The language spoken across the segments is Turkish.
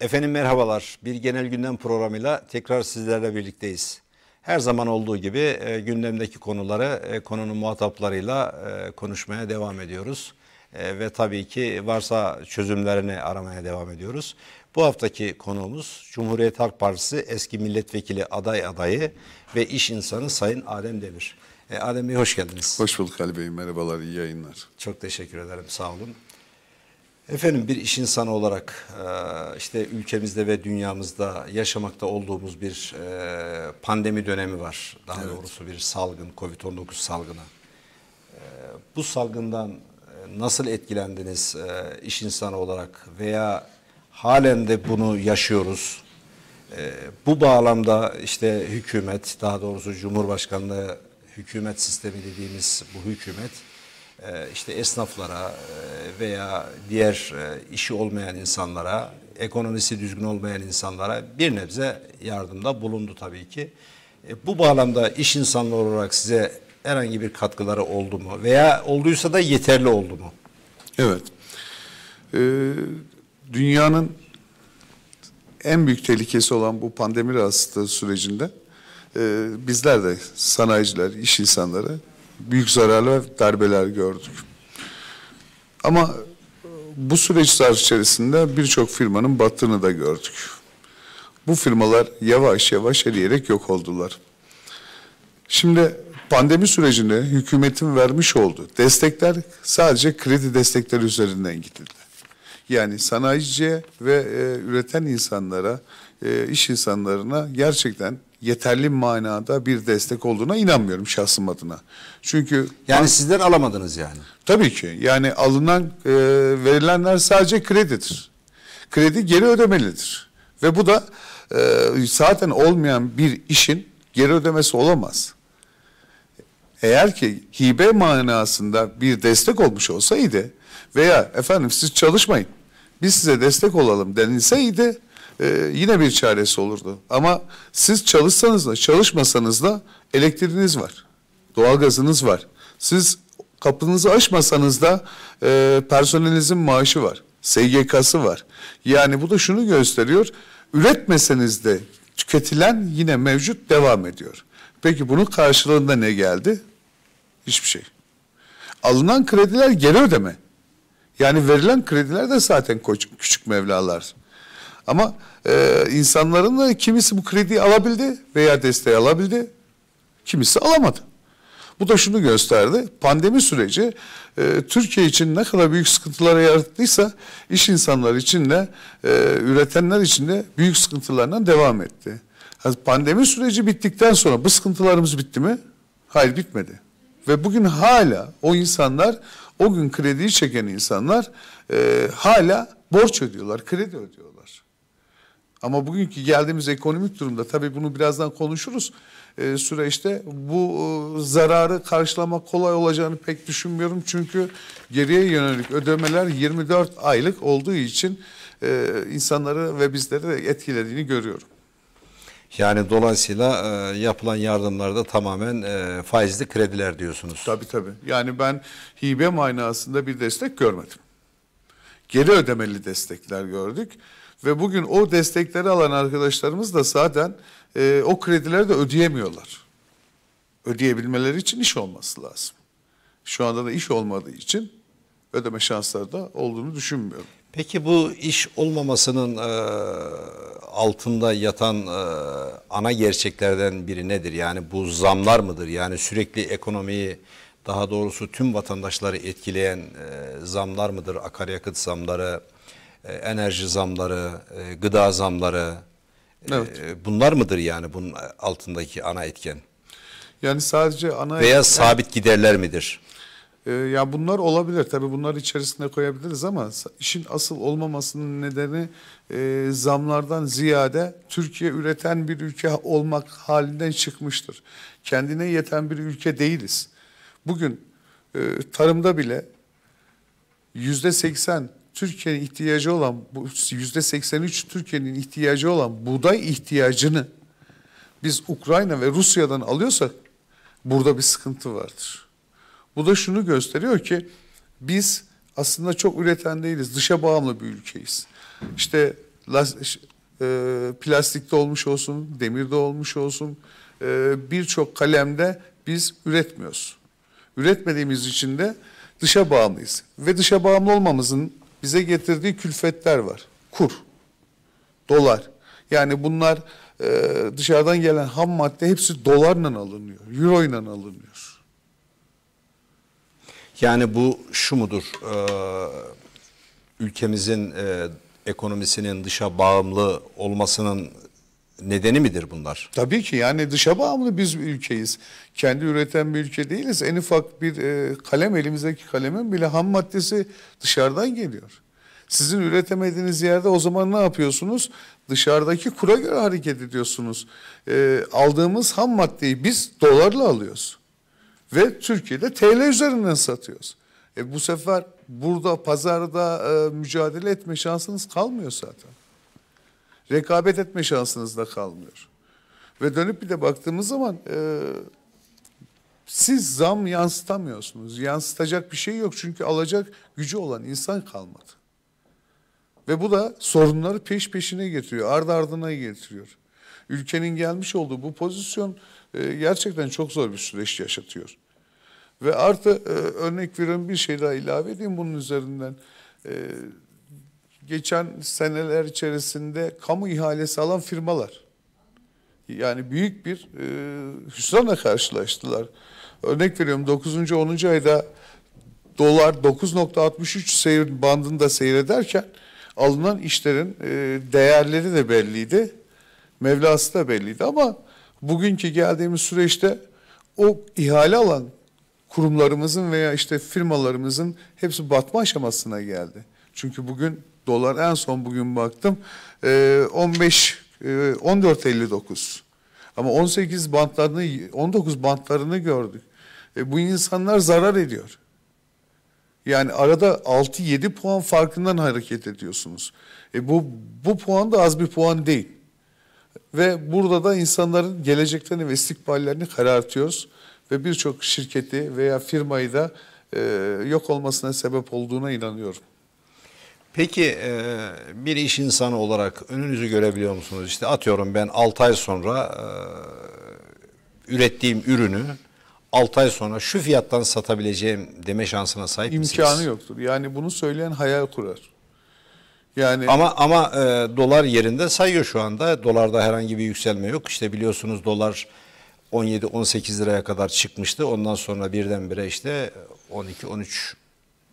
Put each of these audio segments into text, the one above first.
Efendim merhabalar. Bir genel gündem programıyla tekrar sizlerle birlikteyiz. Her zaman olduğu gibi e, gündemdeki konuları e, konunun muhataplarıyla e, konuşmaya devam ediyoruz. E, ve tabii ki varsa çözümlerini aramaya devam ediyoruz. Bu haftaki konuğumuz Cumhuriyet Halk Partisi eski milletvekili aday adayı ve iş insanı Sayın Adem Demir. E, Adem Bey hoş geldiniz. Hoş bulduk Ali Bey. Merhabalar, iyi yayınlar. Çok teşekkür ederim, sağ olun. Efendim bir iş insanı olarak e, işte ülkemizde ve dünyamızda yaşamakta olduğumuz bir e, pandemi dönemi var. Daha evet. doğrusu bir salgın, Covid-19 salgını. E, bu salgından nasıl etkilendiniz iş insanı olarak veya halen de bunu yaşıyoruz? Bu bağlamda işte hükümet, daha doğrusu Cumhurbaşkanlığı hükümet sistemi dediğimiz bu hükümet e, işte esnaflara e, veya diğer e, işi olmayan insanlara, ekonomisi düzgün olmayan insanlara bir nebze yardımda bulundu tabii ki. Bu bağlamda iş insanları olarak size herhangi bir katkıları oldu mu veya olduysa da yeterli oldu mu? Evet. Ee, dünyanın en büyük tehlikesi olan bu pandemi rahatsızlığı sürecinde e, bizler de sanayiciler, iş insanları büyük zararlar ve darbeler gördük. Ama e, bu süreçler içerisinde birçok firmanın battığını da gördük. Bu firmalar yavaş yavaş eriyerek yok oldular. Şimdi pandemi sürecinde hükümetin vermiş olduğu destekler sadece kredi destekleri üzerinden gidildi. Yani sanayiciye ve e, üreten insanlara, e, iş insanlarına gerçekten yeterli manada bir destek olduğuna inanmıyorum şahsım adına. Çünkü yani sizler alamadınız yani. Tabii ki. Yani alınan e, verilenler sadece kredidir. Kredi geri ödemelidir. Ve bu da e, zaten olmayan bir işin geri ödemesi olamaz. Eğer ki hibe manasında bir destek olmuş olsaydı veya efendim siz çalışmayın biz size destek olalım denilseydi e, yine bir çaresi olurdu. Ama siz çalışsanız da çalışmasanız da elektriğiniz var. Doğalgazınız var. Siz kapınızı açmasanız da e, personelinizin maaşı var. SGK'sı var. Yani bu da şunu gösteriyor. Üretmeseniz de tüketilen yine mevcut devam ediyor. Peki bunun karşılığında ne geldi? Hiçbir şey. Alınan krediler geri ödeme. Yani verilen krediler de zaten küçük mevlalar. Ama e, insanların da kimisi bu krediyi alabildi veya desteği alabildi, kimisi alamadı. Bu da şunu gösterdi, pandemi süreci e, Türkiye için ne kadar büyük sıkıntılara yarattıysa iş insanları için de, e, üretenler için de büyük sıkıntılarından devam etti. Pandemi süreci bittikten sonra bu sıkıntılarımız bitti mi? Hayır bitmedi. Ve bugün hala o insanlar, o gün krediyi çeken insanlar e, hala borç ödüyorlar, kredi ödüyorlar. Ama bugünkü geldiğimiz ekonomik durumda tabii bunu birazdan konuşuruz e, süreçte bu e, zararı karşılamak kolay olacağını pek düşünmüyorum. Çünkü geriye yönelik ödemeler 24 aylık olduğu için e, insanları ve bizleri de etkilediğini görüyorum. Yani dolayısıyla e, yapılan yardımlarda tamamen e, faizli krediler diyorsunuz. Tabii tabii. Yani ben hibe manasında bir destek görmedim. Geri ödemeli destekler gördük. Ve bugün o destekleri alan arkadaşlarımız da zaten e, o kredileri de ödeyemiyorlar. Ödeyebilmeleri için iş olması lazım. Şu anda da iş olmadığı için ödeme şansları da olduğunu düşünmüyorum. Peki bu iş olmamasının e, altında yatan e, ana gerçeklerden biri nedir? Yani bu zamlar mıdır? Yani sürekli ekonomiyi daha doğrusu tüm vatandaşları etkileyen e, zamlar mıdır? Akaryakıt zamları, e, enerji zamları, e, gıda zamları e, evet. bunlar mıdır yani bunun altındaki ana etken? Yani sadece ana veya etken, sabit giderler midir? E, ya bunlar olabilir tabi bunları içerisine koyabiliriz ama işin asıl olmamasının nedeni e, zamlardan ziyade Türkiye üreten bir ülke olmak halinden çıkmıştır. Kendine yeten bir ülke değiliz. Bugün e, tarımda bile yüzde seksen Türkiye'nin ihtiyacı olan yüzde 83 Türkiye'nin ihtiyacı olan buğday ihtiyacını biz Ukrayna ve Rusya'dan alıyorsak burada bir sıkıntı vardır. Bu da şunu gösteriyor ki biz aslında çok üreten değiliz. Dışa bağımlı bir ülkeyiz. İşte e, plastikte olmuş olsun, demirde olmuş olsun e, birçok kalemde biz üretmiyoruz. Üretmediğimiz için de dışa bağımlıyız. Ve dışa bağımlı olmamızın bize getirdiği külfetler var. Kur, dolar. Yani bunlar e, dışarıdan gelen ham madde hepsi dolarla alınıyor, euro ile alınıyor. Yani bu şu mudur? Ee, ülkemizin e, ekonomisinin dışa bağımlı olmasının nedeni midir bunlar? Tabii ki yani dışa bağımlı biz bir ülkeyiz. Kendi üreten bir ülke değiliz. En ufak bir e, kalem elimizdeki kalemin bile ham maddesi dışarıdan geliyor. Sizin üretemediğiniz yerde o zaman ne yapıyorsunuz? Dışarıdaki kura göre hareket ediyorsunuz. E, aldığımız ham maddeyi biz dolarla alıyoruz. Ve Türkiye'de TL üzerinden satıyoruz. E, bu sefer burada pazarda e, mücadele etme şansınız kalmıyor zaten rekabet etme şansınız da kalmıyor. Ve dönüp bir de baktığımız zaman e, siz zam yansıtamıyorsunuz. Yansıtacak bir şey yok çünkü alacak gücü olan insan kalmadı. Ve bu da sorunları peş peşine getiriyor, ardı ardına getiriyor. Ülkenin gelmiş olduğu bu pozisyon e, gerçekten çok zor bir süreç yaşatıyor. Ve artı e, örnek veriyorum bir şey daha ilave edeyim bunun üzerinden. E, geçen seneler içerisinde kamu ihalesi alan firmalar. Yani büyük bir e, hüsranla karşılaştılar. Örnek veriyorum 9. 10. ayda dolar 9.63 seyir bandında seyrederken alınan işlerin e, değerleri de belliydi. Mevlası da belliydi ama bugünkü geldiğimiz süreçte o ihale alan kurumlarımızın veya işte firmalarımızın hepsi batma aşamasına geldi. Çünkü bugün dolar en son bugün baktım ee, e, 15 e, 14.59 ama 18 bantlarını 19 bantlarını gördük. E, bu insanlar zarar ediyor. Yani arada 6-7 puan farkından hareket ediyorsunuz. E bu bu puan da az bir puan değil. Ve burada da insanların geleceklerini ve istikballerini karartıyoruz. Ve birçok şirketi veya firmayı da e, yok olmasına sebep olduğuna inanıyorum. Peki e, bir iş insanı olarak önünüzü görebiliyor musunuz? İşte atıyorum ben 6 ay sonra e, ürettiğim ürünü 6 ay sonra şu fiyattan satabileceğim deme şansına sahip İmkanı misiniz? İmkanı yoktur. Yani bunu söyleyen hayal kurar. Yani ama ama e, dolar yerinde sayıyor şu anda. Dolarda herhangi bir yükselme yok. İşte biliyorsunuz dolar 17-18 liraya kadar çıkmıştı. Ondan sonra birdenbire işte 12-13 e,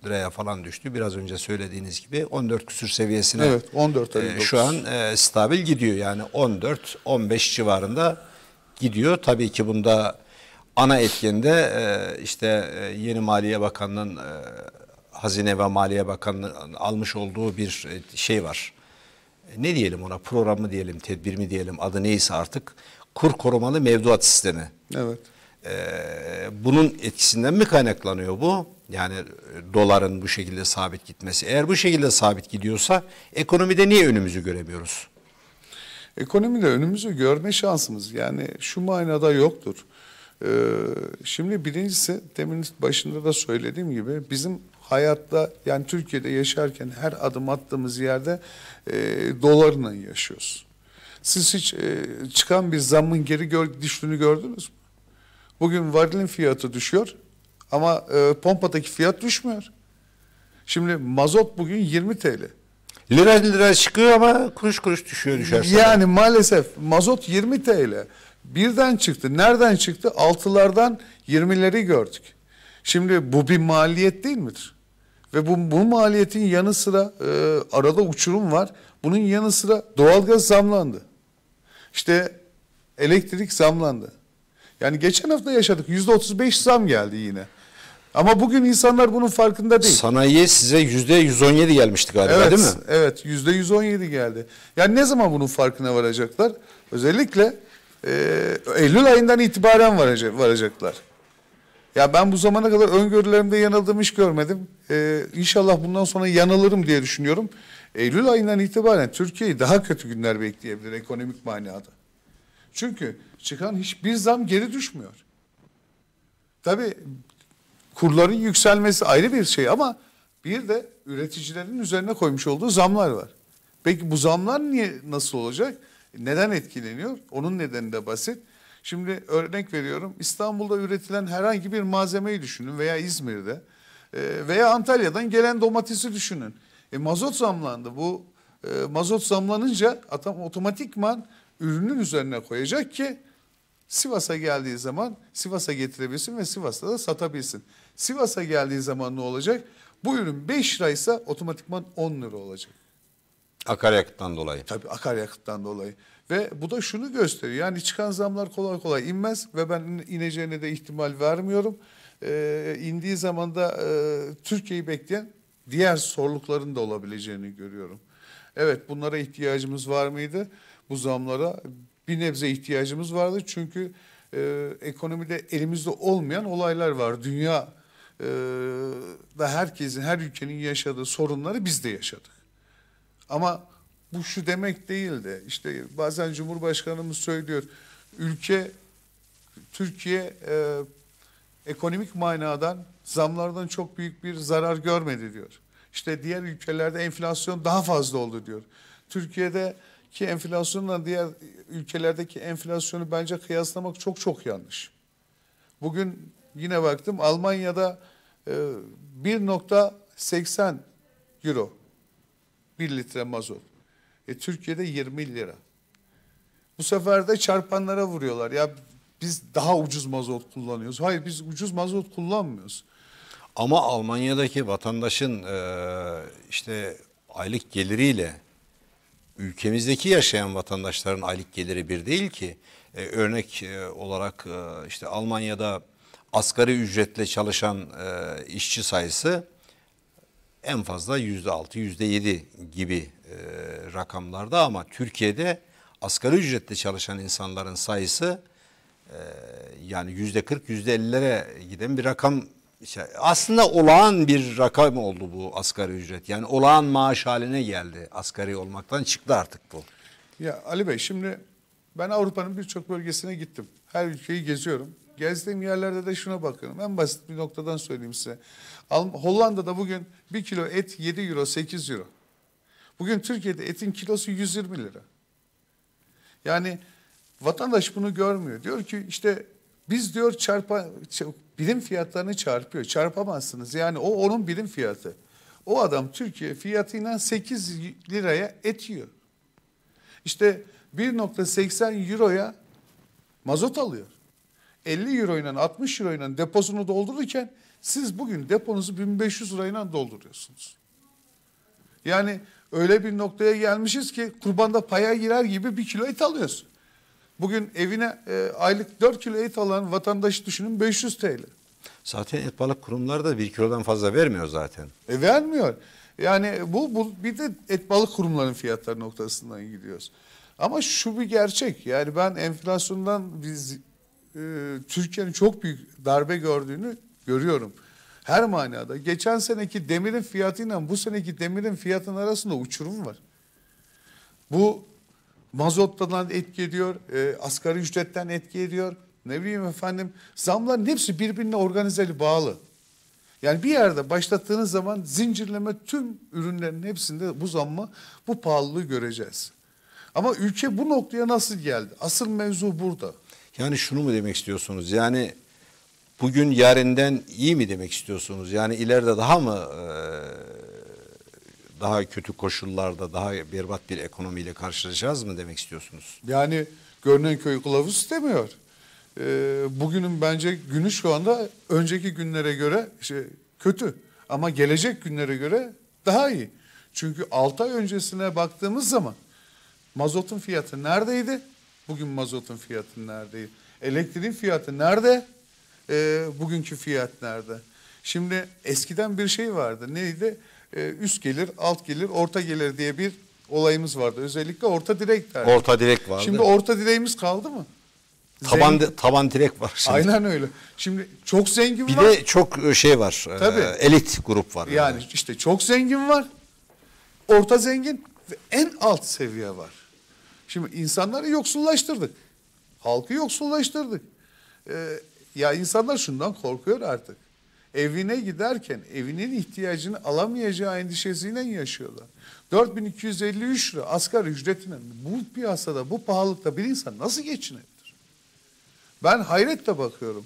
liraya falan düştü. Biraz önce söylediğiniz gibi 14 küsür seviyesine evet, 14 e, şu an e, stabil gidiyor. Yani 14-15 civarında gidiyor. Tabii ki bunda ana etkende e, işte e, yeni Maliye Bakanı'nın e, Hazine ve Maliye Bakanı'nın almış olduğu bir e, şey var. E, ne diyelim ona program mı diyelim, tedbir mi diyelim adı neyse artık kur korumalı mevduat sistemi. Evet bunun etkisinden mi kaynaklanıyor bu? Yani e, doların bu şekilde sabit gitmesi. Eğer bu şekilde sabit gidiyorsa ekonomide niye önümüzü göremiyoruz? Ekonomide önümüzü görme şansımız yani şu manada yoktur. Ee, şimdi birincisi demin başında da söylediğim gibi bizim hayatta yani Türkiye'de yaşarken her adım attığımız yerde e, dolarla yaşıyoruz. Siz hiç e, çıkan bir zamın geri gör, düştüğünü gördünüz mü? Bugün varilin fiyatı düşüyor ama e, pompadaki fiyat düşmüyor. Şimdi mazot bugün 20 TL. Lira lira çıkıyor ama kuruş kuruş düşüyor düşerse. Yani maalesef mazot 20 TL. Birden çıktı. Nereden çıktı? Altılardan 20'leri gördük. Şimdi bu bir maliyet değil midir? Ve bu, bu maliyetin yanı sıra e, arada uçurum var. Bunun yanı sıra doğalgaz zamlandı. İşte elektrik zamlandı. Yani geçen hafta yaşadık yüzde otuz beş zam geldi yine. Ama bugün insanlar bunun farkında değil. Sanayiye size yüzde yüz on yedi gelmişti galiba evet, değil mi? Evet yüzde yüz on yedi geldi. Yani ne zaman bunun farkına varacaklar? Özellikle e, Eylül ayından itibaren varacak, varacaklar. Ya ben bu zamana kadar öngörülerimde yanıldığımı hiç görmedim. Ee, inşallah bundan sonra yanılırım diye düşünüyorum. Eylül ayından itibaren Türkiye'yi daha kötü günler bekleyebilir ekonomik manada. Çünkü çıkan hiçbir zam geri düşmüyor. Tabii kurların yükselmesi ayrı bir şey ama bir de üreticilerin üzerine koymuş olduğu zamlar var. Peki bu zamlar niye nasıl olacak? Neden etkileniyor? Onun nedeni de basit. Şimdi örnek veriyorum İstanbul'da üretilen herhangi bir malzemeyi düşünün veya İzmir'de e, veya Antalya'dan gelen domatesi düşünün. E, mazot zamlandı bu e, mazot zamlanınca atam otomatikman ürünün üzerine koyacak ki Sivas'a geldiği zaman Sivas'a getirebilsin ve Sivas'ta da satabilsin. Sivas'a geldiği zaman ne olacak? Bu ürün 5 liraysa otomatikman 10 lira olacak. Akaryakıttan dolayı. Tabii akaryakıttan dolayı. Ve bu da şunu gösteriyor. Yani çıkan zamlar kolay kolay inmez ve ben ineceğine de ihtimal vermiyorum. Ee, indiği zaman da e, Türkiye'yi bekleyen diğer sorulukların da olabileceğini görüyorum. Evet bunlara ihtiyacımız var mıydı? Bu zamlara bir nebze ihtiyacımız vardı. Çünkü e, ekonomide elimizde olmayan olaylar var. Dünya e, da herkesin, her ülkenin yaşadığı sorunları biz de yaşadık. Ama bu şu demek değil de işte bazen Cumhurbaşkanımız söylüyor ülke Türkiye e, ekonomik manadan zamlardan çok büyük bir zarar görmedi diyor. İşte diğer ülkelerde enflasyon daha fazla oldu diyor. Türkiye'de ki enflasyonla diğer ülkelerdeki enflasyonu bence kıyaslamak çok çok yanlış. Bugün yine baktım Almanya'da 1.80 e, euro 1 litre mazot. E, Türkiye'de 20 lira. Bu sefer de çarpanlara vuruyorlar. Ya biz daha ucuz mazot kullanıyoruz. Hayır biz ucuz mazot kullanmıyoruz. Ama Almanya'daki vatandaşın e, işte aylık geliriyle ülkemizdeki yaşayan vatandaşların aylık geliri bir değil ki. E, örnek e, olarak e, işte Almanya'da asgari ücretle çalışan e, işçi sayısı en fazla yüzde altı, yüzde yedi gibi e, rakamlarda ama Türkiye'de asgari ücretle çalışan insanların sayısı e, yani yüzde kırk, yüzde ellilere giden bir rakam işte aslında olağan bir rakam oldu bu asgari ücret. Yani olağan maaş haline geldi. Asgari olmaktan çıktı artık bu. Ya Ali Bey şimdi ben Avrupa'nın birçok bölgesine gittim. Her ülkeyi geziyorum. Gezdiğim yerlerde de şuna bakıyorum. En basit bir noktadan söyleyeyim size. Hollanda'da bugün bir kilo et 7 euro 8 euro. Bugün Türkiye'de etin kilosu 120 lira. Yani vatandaş bunu görmüyor. Diyor ki işte biz diyor çarpa, birim fiyatlarını çarpıyor. Çarpamazsınız. Yani o onun bilim fiyatı. O adam Türkiye fiyatıyla 8 liraya etiyor. İşte 1.80 euroya mazot alıyor. 50 euro ile 60 euro ile deposunu doldururken siz bugün deponuzu 1500 lirayla dolduruyorsunuz. Yani öyle bir noktaya gelmişiz ki kurbanda paya girer gibi bir kilo et alıyorsun. Bugün evine e, aylık 4 kilo et alan vatandaşı düşünün 500 TL. Zaten et balık kurumları da 1 kilodan fazla vermiyor zaten. E vermiyor. Yani bu, bu bir de et balık kurumlarının fiyatları noktasından gidiyoruz. Ama şu bir gerçek yani ben enflasyondan biz e, Türkiye'nin çok büyük darbe gördüğünü görüyorum. Her manada geçen seneki demirin fiyatıyla bu seneki demirin fiyatının arasında uçurum var. Bu mazottan etki ediyor, e, asgari ücretten etki ediyor. Ne bileyim efendim zamların hepsi birbirine organizeli bağlı. Yani bir yerde başlattığınız zaman zincirleme tüm ürünlerin hepsinde bu zamma, bu pahalılığı göreceğiz. Ama ülke bu noktaya nasıl geldi? Asıl mevzu burada. Yani şunu mu demek istiyorsunuz? Yani bugün yarından iyi mi demek istiyorsunuz? Yani ileride daha mı e, daha kötü koşullarda, daha berbat bir ekonomiyle karşılaşacağız mı demek istiyorsunuz? Yani görünen köy kılavuz istemiyor. E, ee, bugünün bence günü şu anda önceki günlere göre şey, kötü. Ama gelecek günlere göre daha iyi. Çünkü 6 ay öncesine baktığımız zaman mazotun fiyatı neredeydi? Bugün mazotun fiyatı neredeydi? Elektriğin fiyatı nerede? E, bugünkü fiyat nerede? Şimdi eskiden bir şey vardı. Neydi? e, üst gelir, alt gelir, orta gelir diye bir olayımız vardı. Özellikle orta direk derdi. Orta direk vardı. Şimdi orta direğimiz kaldı mı? Taban zengin. taban direk var. Şimdi. Aynen öyle. Şimdi çok zengin bir var. Bir de çok e, şey var. E, Tabii. E, elit grup var. Yani, yani işte çok zengin var. Orta zengin ve en alt seviye var. Şimdi insanları yoksullaştırdık. Halkı yoksullaştırdık. Ee, ya insanlar şundan korkuyor artık evine giderken evinin ihtiyacını alamayacağı endişesiyle yaşıyorlar. 4253 lira asgari ücretine bu piyasada bu pahalılıkta bir insan nasıl geçinebilir? Ben hayretle bakıyorum.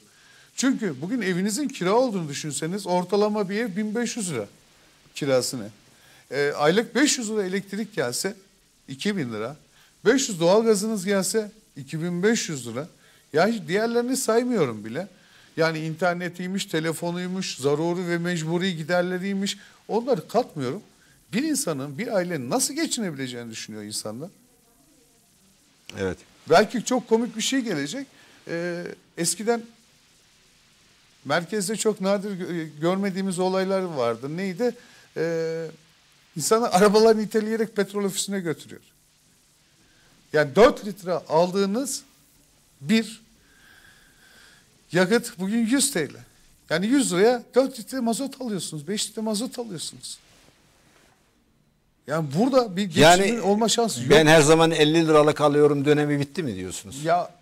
Çünkü bugün evinizin kira olduğunu düşünseniz ortalama bir ev 1500 lira kirasını. E, aylık 500 lira elektrik gelse 2000 lira. 500 doğal gazınız gelse 2500 lira. Ya diğerlerini saymıyorum bile. Yani internetiymiş, telefonuymuş, zaruri ve mecburi giderleriymiş. Onları katmıyorum. Bir insanın, bir ailenin nasıl geçinebileceğini düşünüyor insanlar. Evet. Belki çok komik bir şey gelecek. Ee, eskiden merkezde çok nadir görmediğimiz olaylar vardı. Neydi? Ee, insanlar arabalarını iteleyerek petrol ofisine götürüyor. Yani 4 litre aldığınız bir Yakıt bugün 100 TL. Yani 100 liraya 4 litre mazot alıyorsunuz, 5 litre mazot alıyorsunuz. Yani burada bir geçimin yani, olma şansı yok. Ben her zaman 50 liralık alıyorum dönemi bitti mi diyorsunuz? Ya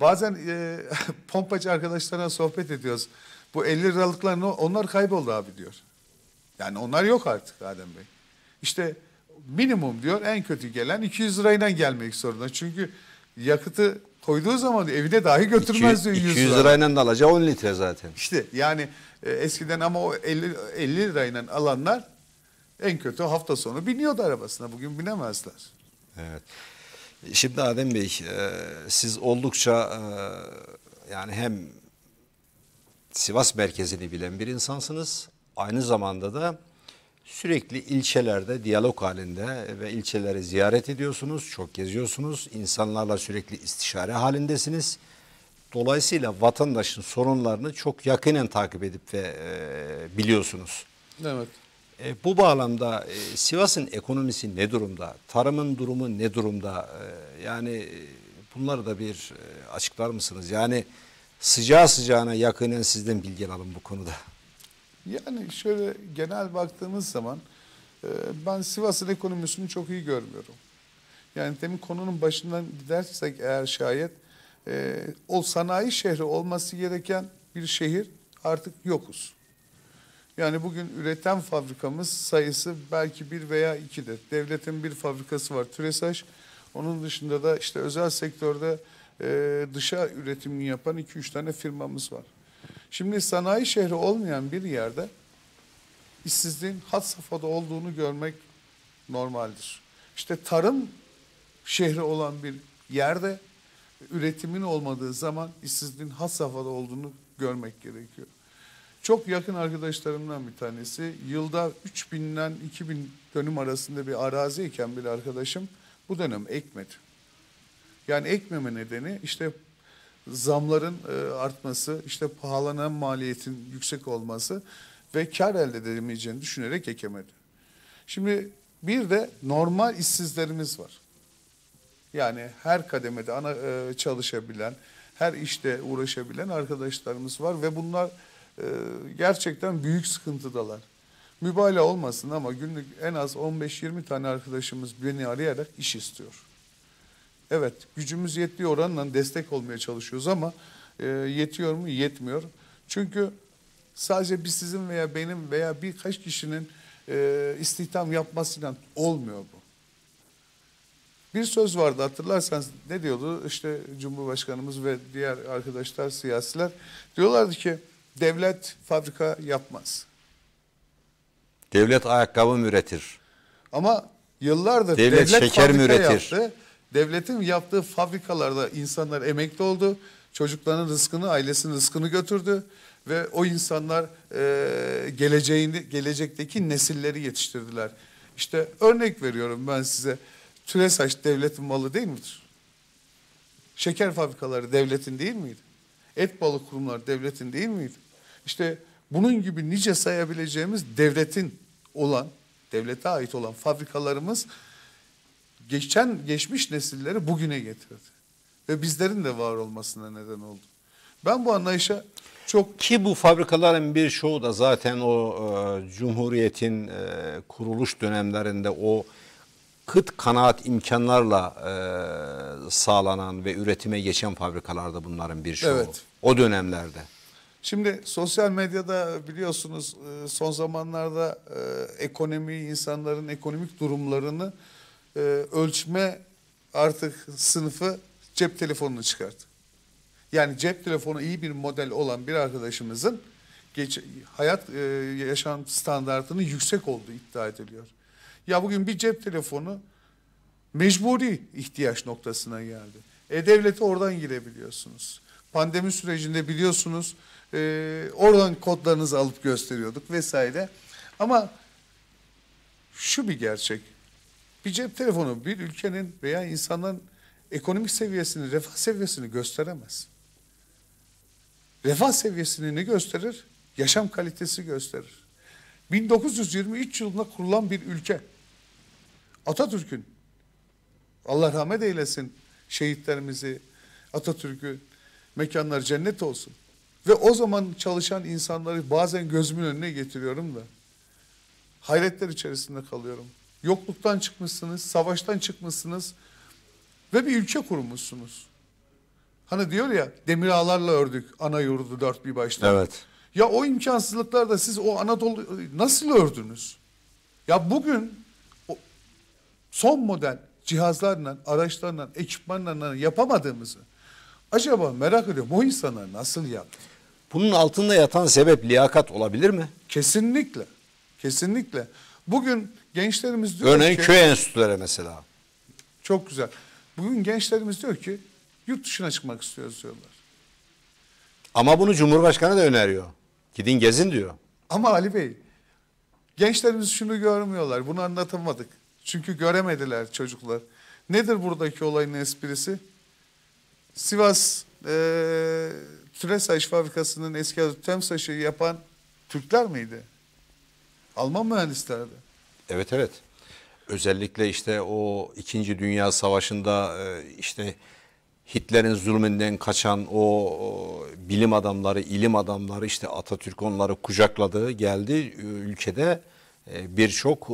bazen e, pompacı arkadaşlarla sohbet ediyoruz. Bu 50 liralıklar onlar kayboldu abi diyor. Yani onlar yok artık Adem Bey. İşte minimum diyor en kötü gelen 200 lirayla gelmek zorunda. Çünkü yakıtı koyduğu zaman evine dahi götürmez 200, diyor 100 200 lirayla da alacağı 10 litre zaten. İşte yani e, eskiden ama o 50, 50 lirayla alanlar en kötü hafta sonu biniyordu arabasına. Bugün binemezler. Evet. Şimdi Adem Bey e, siz oldukça e, yani hem Sivas merkezini bilen bir insansınız. Aynı zamanda da Sürekli ilçelerde diyalog halinde ve ilçeleri ziyaret ediyorsunuz, çok geziyorsunuz. insanlarla sürekli istişare halindesiniz. Dolayısıyla vatandaşın sorunlarını çok yakinen takip edip ve e, biliyorsunuz. Evet. E, bu bağlamda e, Sivas'ın ekonomisi ne durumda? Tarımın durumu ne durumda? E, yani e, bunları da bir e, açıklar mısınız? Yani sıcağı sıcağına yakinen sizden bilgi alalım bu konuda. Yani şöyle genel baktığımız zaman e, ben Sivas'ın ekonomisini çok iyi görmüyorum. Yani demin konunun başından gidersek eğer şayet e, o sanayi şehri olması gereken bir şehir artık yokuz. Yani bugün üreten fabrikamız sayısı belki bir veya ikidir. Devletin bir fabrikası var TÜRESAŞ. Onun dışında da işte özel sektörde e, dışa üretimini yapan iki üç tane firmamız var. Şimdi sanayi şehri olmayan bir yerde işsizliğin hat safhada olduğunu görmek normaldir. İşte tarım şehri olan bir yerde üretimin olmadığı zaman işsizliğin has safhada olduğunu görmek gerekiyor. Çok yakın arkadaşlarımdan bir tanesi yılda 3000'den 2000 dönüm arasında bir araziyken bir arkadaşım bu dönem ekmedi. Yani ekmeme nedeni işte zamların e, artması, işte pahalanan maliyetin yüksek olması ve kar elde edemeyeceğini düşünerek ekemedi. Şimdi bir de normal işsizlerimiz var. Yani her kademede ana e, çalışabilen, her işte uğraşabilen arkadaşlarımız var ve bunlar e, gerçekten büyük sıkıntıdalar. Mübalağa olmasın ama günlük en az 15-20 tane arkadaşımız beni arayarak iş istiyor. Evet gücümüz yettiği oranla destek olmaya çalışıyoruz ama e, yetiyor mu? Yetmiyor. Çünkü sadece bir sizin veya benim veya birkaç kişinin e, istihdam yapmasıyla olmuyor bu. Bir söz vardı hatırlarsanız ne diyordu işte Cumhurbaşkanımız ve diğer arkadaşlar siyasiler diyorlardı ki devlet fabrika yapmaz. Devlet ayakkabı üretir? Ama yıllardır devlet, devlet şeker mi üretir? Yaptı. Devletin yaptığı fabrikalarda insanlar emekli oldu. Çocukların rızkını, ailesinin rızkını götürdü. Ve o insanlar e, geleceğini, gelecekteki nesilleri yetiştirdiler. İşte örnek veriyorum ben size. Türesaç devletin malı değil midir? Şeker fabrikaları devletin değil miydi? Et balık kurumları devletin değil miydi? İşte bunun gibi nice sayabileceğimiz devletin olan, devlete ait olan fabrikalarımız geçen geçmiş nesilleri bugüne getirdi. Ve bizlerin de var olmasına neden oldu. Ben bu anlayışa çok... Ki bu fabrikaların bir çoğu da zaten o e, Cumhuriyet'in e, kuruluş dönemlerinde o kıt kanaat imkanlarla e, sağlanan ve üretime geçen fabrikalarda bunların bir çoğu. Evet. O dönemlerde. Şimdi sosyal medyada biliyorsunuz e, son zamanlarda e, ekonomiyi, insanların ekonomik durumlarını e, ölçme artık sınıfı cep telefonunu çıkarttık. Yani cep telefonu iyi bir model olan bir arkadaşımızın geç, hayat e, yaşam standartının yüksek olduğu iddia ediliyor. Ya bugün bir cep telefonu mecburi ihtiyaç noktasına geldi. E-Devlet'e oradan girebiliyorsunuz. Pandemi sürecinde biliyorsunuz e, oradan kodlarınızı alıp gösteriyorduk vesaire. Ama şu bir gerçek. Bir cep telefonu bir ülkenin veya insanların ekonomik seviyesini, refah seviyesini gösteremez. Refah seviyesini ne gösterir? Yaşam kalitesi gösterir. 1923 yılında kurulan bir ülke. Atatürk'ün, Allah rahmet eylesin şehitlerimizi, Atatürk'ü, mekanlar cennet olsun. Ve o zaman çalışan insanları bazen gözümün önüne getiriyorum da hayretler içerisinde kalıyorum. Yokluktan çıkmışsınız, savaştan çıkmışsınız ve bir ülke kurmuşsunuz. Hani diyor ya demir ağlarla ördük ana yurdu dört bir baştan. Evet. Ya o imkansızlıklarda siz o Anadolu nasıl ördünüz? Ya bugün son model cihazlarla, araçlarla, ekipmanlarla yapamadığımızı acaba merak ediyorum o insanlar nasıl yaptı? Bunun altında yatan sebep liyakat olabilir mi? Kesinlikle. Kesinlikle. Bugün gençlerimiz diyor Örneğin ki... Örneğin köy enstitüleri mesela. Çok güzel. Bugün gençlerimiz diyor ki yurt dışına çıkmak istiyoruz diyorlar. Ama bunu Cumhurbaşkanı da öneriyor. Gidin gezin diyor. Ama Ali Bey gençlerimiz şunu görmüyorlar. Bunu anlatamadık. Çünkü göremediler çocuklar. Nedir buradaki olayın esprisi? Sivas e, Türesaç fabrikasının eski adı TEMSAŞ'ı yapan Türkler miydi? Alman mühendisleri de. Evet evet. Özellikle işte o İkinci Dünya Savaşı'nda e, işte Hitler'in zulmünden kaçan o bilim adamları, ilim adamları işte Atatürk onları kucakladı, geldi ülkede e, birçok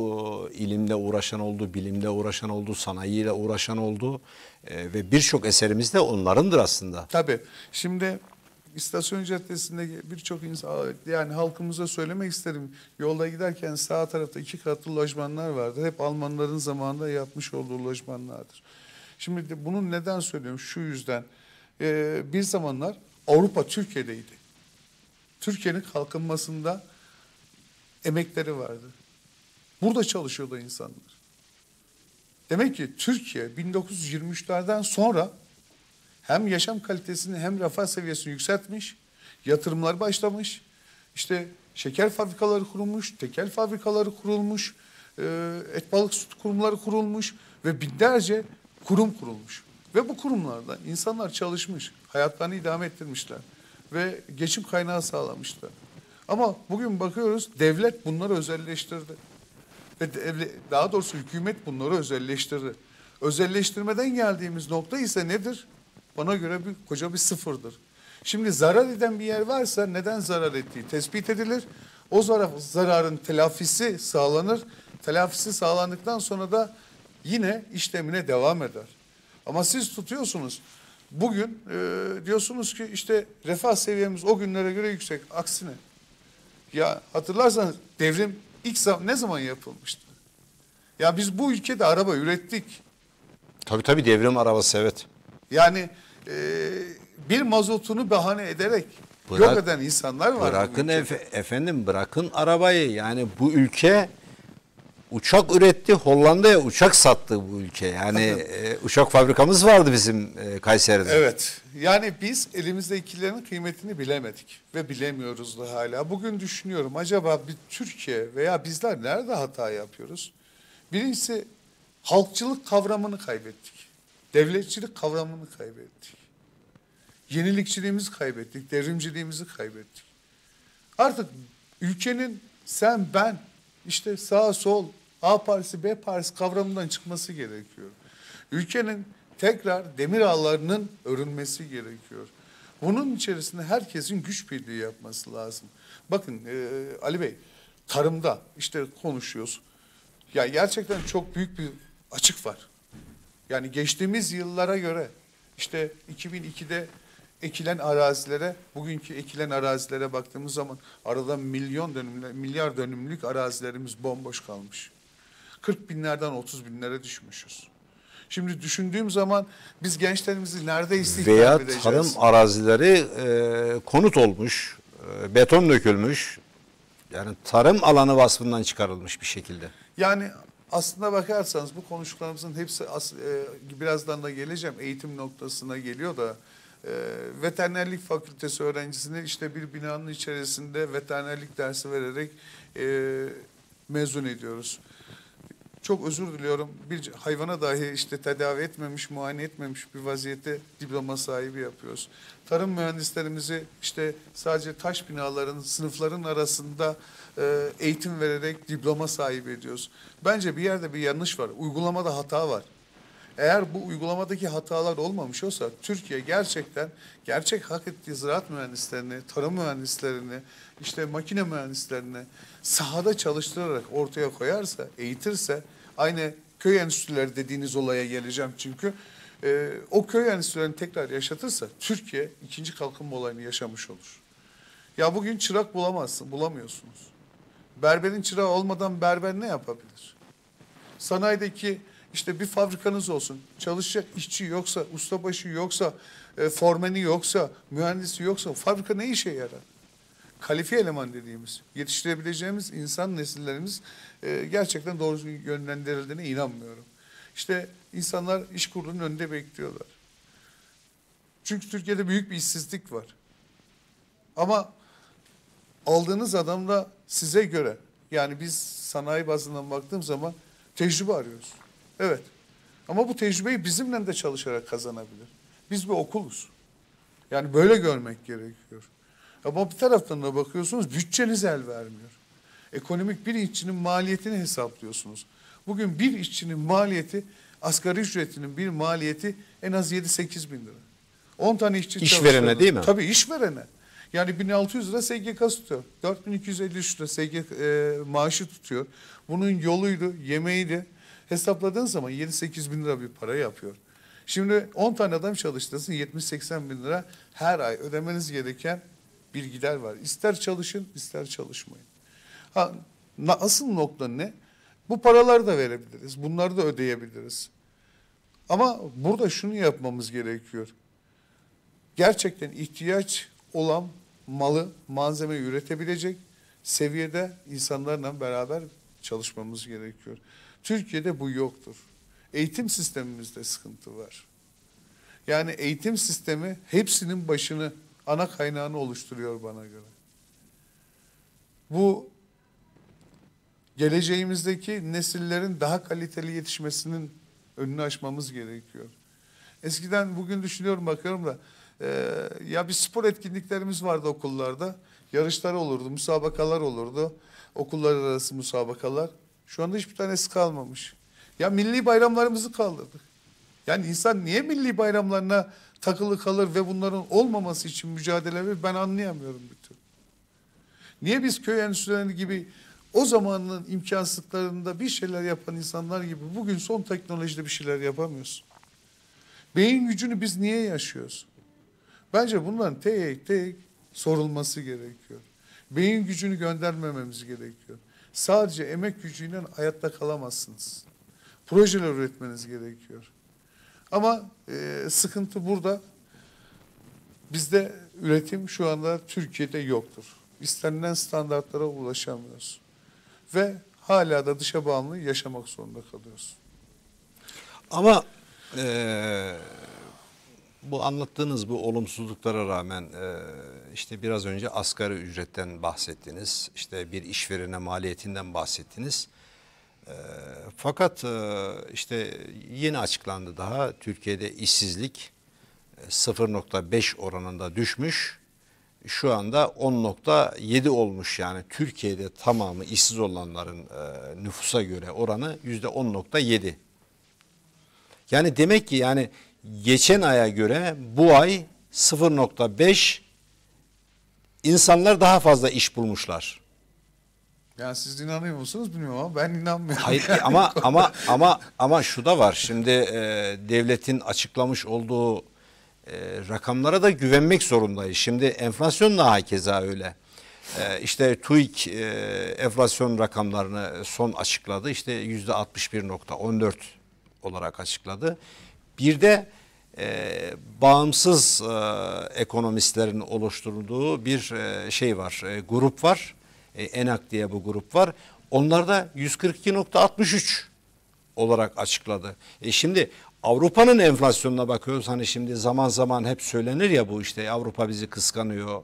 ilimle uğraşan oldu, bilimle uğraşan oldu, sanayiyle uğraşan oldu e, ve birçok eserimiz de onlarındır aslında. Tabii. Şimdi istasyon caddesinde birçok insan yani halkımıza söylemek isterim. Yolda giderken sağ tarafta iki katlı lojmanlar vardı. Hep Almanların zamanında yapmış olduğu lojmanlardır. Şimdi bunu neden söylüyorum? Şu yüzden. Ee, bir zamanlar Avrupa Türkiye'deydi. Türkiye'nin kalkınmasında emekleri vardı. Burada çalışıyordu insanlar. Demek ki Türkiye 1923'lerden sonra hem yaşam kalitesini hem refah seviyesini yükseltmiş. Yatırımlar başlamış. İşte şeker fabrikaları kurulmuş, tekel fabrikaları kurulmuş, e, et balık süt kurumları kurulmuş ve binlerce kurum kurulmuş. Ve bu kurumlarda insanlar çalışmış, hayatlarını idame ettirmişler ve geçim kaynağı sağlamışlar. Ama bugün bakıyoruz devlet bunları özelleştirdi. Ve devlet, daha doğrusu hükümet bunları özelleştirdi. Özelleştirmeden geldiğimiz nokta ise nedir? bana göre bir koca bir sıfırdır. Şimdi zarar eden bir yer varsa neden zarar ettiği tespit edilir. O zarar, zararın telafisi sağlanır. Telafisi sağlandıktan sonra da yine işlemine devam eder. Ama siz tutuyorsunuz. Bugün e, diyorsunuz ki işte refah seviyemiz o günlere göre yüksek. Aksine. Ya hatırlarsanız devrim ilk zaman ne zaman yapılmıştı? Ya biz bu ülkede araba ürettik. Tabii tabii devrim arabası evet. Yani e, bir mazotunu bahane ederek Bırak, yok eden insanlar var. Bırakın efe, efendim bırakın arabayı yani bu ülke uçak üretti Hollanda'ya uçak sattı bu ülke. Yani e, uçak fabrikamız vardı bizim e, Kayseri'de. Evet yani biz elimizdekilerin kıymetini bilemedik ve bilemiyoruz da hala. Bugün düşünüyorum acaba bir Türkiye veya bizler nerede hata yapıyoruz? Birincisi halkçılık kavramını kaybettik. Devletçilik kavramını kaybettik. Yenilikçiliğimizi kaybettik, devrimciliğimizi kaybettik. Artık ülkenin sen, ben, işte sağ, sol, A partisi, B partisi kavramından çıkması gerekiyor. Ülkenin tekrar demir ağlarının örülmesi gerekiyor. Bunun içerisinde herkesin güç birliği yapması lazım. Bakın e, Ali Bey, tarımda işte konuşuyoruz. Ya gerçekten çok büyük bir açık var. Yani geçtiğimiz yıllara göre işte 2002'de ekilen arazilere, bugünkü ekilen arazilere baktığımız zaman arada milyon dönümlü, milyar dönümlük arazilerimiz bomboş kalmış. 40 binlerden 30 binlere düşmüşüz. Şimdi düşündüğüm zaman biz gençlerimizi nerede istihdam Veya edeceğiz? Veya tarım arazileri e, konut olmuş, e, beton dökülmüş, yani tarım alanı vasfından çıkarılmış bir şekilde. Yani Aslına bakarsanız bu konuştuklarımızın hepsi as, e, birazdan da geleceğim eğitim noktasına geliyor da e, veterinerlik fakültesi öğrencisini işte bir binanın içerisinde veterinerlik dersi vererek e, mezun ediyoruz. Çok özür diliyorum bir hayvana dahi işte tedavi etmemiş, muayene etmemiş bir vaziyette diploma sahibi yapıyoruz. Tarım mühendislerimizi işte sadece taş binaların, sınıfların arasında e, eğitim vererek diploma sahibi ediyoruz. Bence bir yerde bir yanlış var. Uygulamada hata var. Eğer bu uygulamadaki hatalar olmamış olsa Türkiye gerçekten gerçek hak ettiği ziraat mühendislerini, tarım mühendislerini, işte makine mühendislerini sahada çalıştırarak ortaya koyarsa, eğitirse aynı köy enstitüleri dediğiniz olaya geleceğim çünkü e, o köy enstitülerini tekrar yaşatırsa Türkiye ikinci kalkınma olayını yaşamış olur. Ya bugün çırak bulamazsın, bulamıyorsunuz. Berberin çırağı olmadan berber ne yapabilir? Sanayideki işte bir fabrikanız olsun, çalışacak işçi yoksa, ustabaşı yoksa, e, formeni yoksa, mühendisi yoksa fabrika ne işe yarar? Kalifiye eleman dediğimiz, yetiştirebileceğimiz insan nesillerimiz e, gerçekten doğru yönlendirildiğine inanmıyorum. İşte insanlar iş kurulunun önünde bekliyorlar. Çünkü Türkiye'de büyük bir işsizlik var. Ama aldığınız adam da size göre yani biz sanayi bazından baktığım zaman tecrübe arıyoruz. Evet. Ama bu tecrübeyi bizimle de çalışarak kazanabilir. Biz bir okuluz. Yani böyle görmek gerekiyor. Ama bir taraftan da bakıyorsunuz bütçeniz el vermiyor. Ekonomik bir işçinin maliyetini hesaplıyorsunuz. Bugün bir işçinin maliyeti asgari ücretinin bir maliyeti en az 7-8 bin lira. 10 tane işçi İşverene değil mi? Tabii işverene. Yani 1600 lira SGK tutuyor. 4253 lira SG e, maaşı tutuyor. Bunun yoluydu, yemeğiydi. Hesapladığın zaman 7-8 bin lira bir para yapıyor. Şimdi 10 tane adam çalıştırsın 70-80 bin lira her ay ödemeniz gereken bir gider var. İster çalışın ister çalışmayın. Ha, asıl nokta ne? Bu paraları da verebiliriz. Bunları da ödeyebiliriz. Ama burada şunu yapmamız gerekiyor. Gerçekten ihtiyaç olan malı, malzeme üretebilecek seviyede insanlarla beraber çalışmamız gerekiyor. Türkiye'de bu yoktur. Eğitim sistemimizde sıkıntı var. Yani eğitim sistemi hepsinin başını, ana kaynağını oluşturuyor bana göre. Bu geleceğimizdeki nesillerin daha kaliteli yetişmesinin önünü açmamız gerekiyor. Eskiden bugün düşünüyorum bakıyorum da ee, ya bir spor etkinliklerimiz vardı okullarda. Yarışlar olurdu, müsabakalar olurdu. Okullar arası müsabakalar. Şu anda hiçbir tanesi kalmamış. Ya milli bayramlarımızı kaldırdık. Yani insan niye milli bayramlarına takılı kalır ve bunların olmaması için mücadele verir ben anlayamıyorum bütün. Niye biz köy enstitüleri gibi o zamanın imkansızlıklarında bir şeyler yapan insanlar gibi bugün son teknolojide bir şeyler yapamıyoruz? Beyin gücünü biz niye yaşıyoruz? Bence bunların tek tek sorulması gerekiyor. Beyin gücünü göndermememiz gerekiyor. Sadece emek gücüyle hayatta kalamazsınız. Projeler üretmeniz gerekiyor. Ama e, sıkıntı burada. Bizde üretim şu anda Türkiye'de yoktur. İstenilen standartlara ulaşamıyoruz. Ve hala da dışa bağımlı yaşamak zorunda kalıyoruz. Ama ee, bu anlattığınız bu olumsuzluklara rağmen e, işte biraz önce asgari ücretten bahsettiniz. İşte bir işverene maliyetinden bahsettiniz. E, fakat e, işte yeni açıklandı daha Türkiye'de işsizlik 0.5 oranında düşmüş. Şu anda 10.7 olmuş yani Türkiye'de tamamı işsiz olanların nüfusa göre oranı %10.7. Yani demek ki yani geçen aya göre bu ay 0.5 insanlar daha fazla iş bulmuşlar. Yani siz inanıyor musunuz bilmiyorum ama ben inanmıyorum. Hayır yani. ama ama ama ama şu da var. Şimdi e, devletin açıklamış olduğu e, rakamlara da güvenmek zorundayız. Şimdi enflasyon da hakeza öyle. E, işte TÜİK e, enflasyon rakamlarını son açıkladı. İşte %61.14 olarak açıkladı. Bir de e, bağımsız e, ekonomistlerin oluşturduğu bir e, şey var, e, grup var. E, ENAK diye bu grup var. Onlar da 142.63 olarak açıkladı. E şimdi Avrupa'nın enflasyonuna bakıyoruz. Hani şimdi zaman zaman hep söylenir ya bu işte Avrupa bizi kıskanıyor.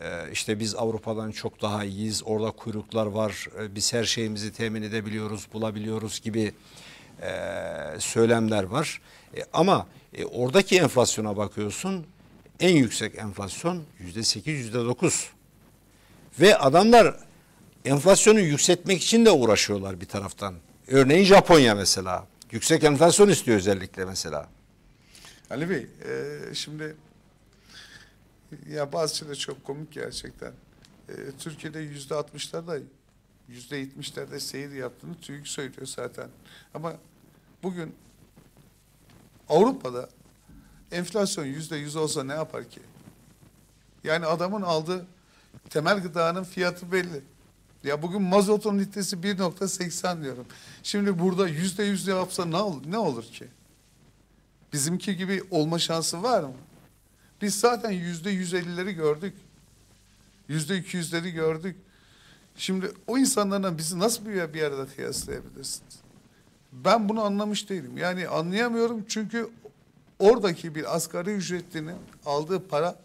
E, işte biz Avrupa'dan çok daha iyiyiz. Orada kuyruklar var. E, biz her şeyimizi temin edebiliyoruz, bulabiliyoruz gibi e, söylemler var. E, ama e, oradaki enflasyona bakıyorsun en yüksek enflasyon yüzde sekiz, yüzde dokuz. Ve adamlar enflasyonu yükseltmek için de uğraşıyorlar bir taraftan. Örneğin Japonya mesela. Yüksek enflasyon istiyor özellikle mesela. Ali Bey e, şimdi ya bazı şeyler çok komik gerçekten. E, Türkiye'de yüzde altmışlarda yüzde yetmişlerde seyir yaptığını TÜİK söylüyor zaten. Ama bugün Avrupa'da enflasyon yüzde yüz olsa ne yapar ki? Yani adamın aldığı temel gıdanın fiyatı belli. Ya bugün mazotun litresi 1.80 diyorum. Şimdi burada yüzde yüz yapsa ne, ol ne olur ki? Bizimki gibi olma şansı var mı? Biz zaten yüzde yüz ellileri gördük. Yüzde iki yüzleri gördük. Şimdi o insanlarla bizi nasıl bir yerde kıyaslayabilirsiniz? Ben bunu anlamış değilim. Yani anlayamıyorum çünkü oradaki bir asgari ücretlinin aldığı para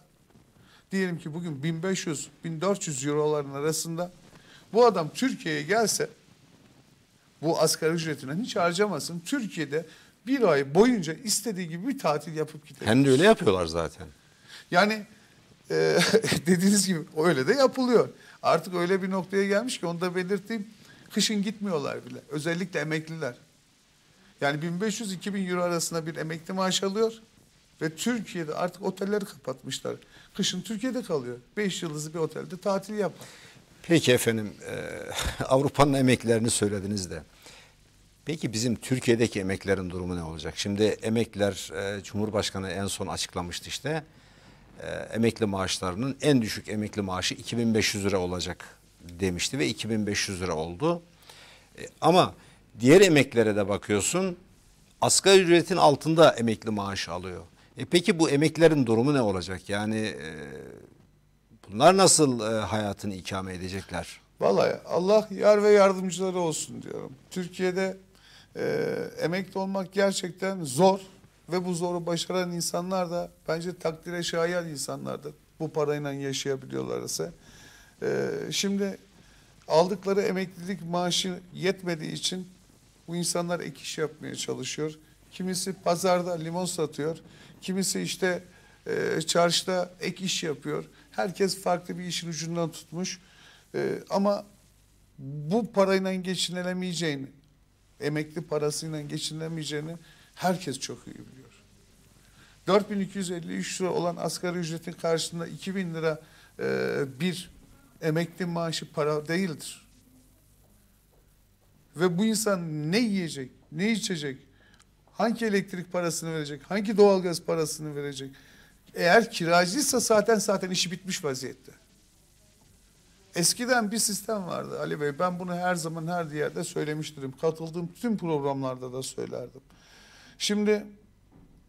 diyelim ki bugün 1500-1400 euroların arasında bu adam Türkiye'ye gelse bu asgari ücretini hiç harcamasın. Türkiye'de bir ay boyunca istediği gibi bir tatil yapıp gidebilir. Hem de öyle yapıyorlar zaten. Yani e, dediğiniz gibi öyle de yapılıyor. Artık öyle bir noktaya gelmiş ki onu da belirteyim. Kışın gitmiyorlar bile. Özellikle emekliler. Yani 1500-2000 euro arasında bir emekli maaş alıyor. Ve Türkiye'de artık otelleri kapatmışlar. Kışın Türkiye'de kalıyor. 5 yıldızlı bir otelde tatil yapar. Peki efendim e, Avrupa'nın emeklerini söylediniz de. Peki bizim Türkiye'deki emeklerin durumu ne olacak? Şimdi emekler e, Cumhurbaşkanı en son açıklamıştı işte. E, emekli maaşlarının en düşük emekli maaşı 2500 lira olacak demişti ve 2500 lira oldu. E, ama... Diğer emeklere de bakıyorsun. Asgari ücretin altında emekli maaşı alıyor. E peki bu emeklerin durumu ne olacak? Yani e, bunlar nasıl e, hayatını ikame edecekler? Vallahi Allah yar ve yardımcıları olsun diyorum. Türkiye'de e, emekli olmak gerçekten zor ve bu zoru başaran insanlar da bence takdire şayan insanlardır. Bu parayla yaşayabiliyorlarsa, E, şimdi aldıkları emeklilik maaşı yetmediği için bu insanlar ek iş yapmaya çalışıyor. Kimisi pazarda limon satıyor. Kimisi işte e, çarşıda ek iş yapıyor. Herkes farklı bir işin ucundan tutmuş. E, ama bu parayla geçinilemeyeceğini, emekli parasıyla geçinilemeyeceğini herkes çok iyi biliyor. 4253 lira olan asgari ücretin karşısında 2000 lira e, bir emekli maaşı para değildir ve bu insan ne yiyecek, ne içecek, hangi elektrik parasını verecek, hangi doğalgaz parasını verecek. Eğer kiracıysa zaten zaten işi bitmiş vaziyette. Eskiden bir sistem vardı Ali Bey. Ben bunu her zaman her yerde söylemiştim. Katıldığım tüm programlarda da söylerdim. Şimdi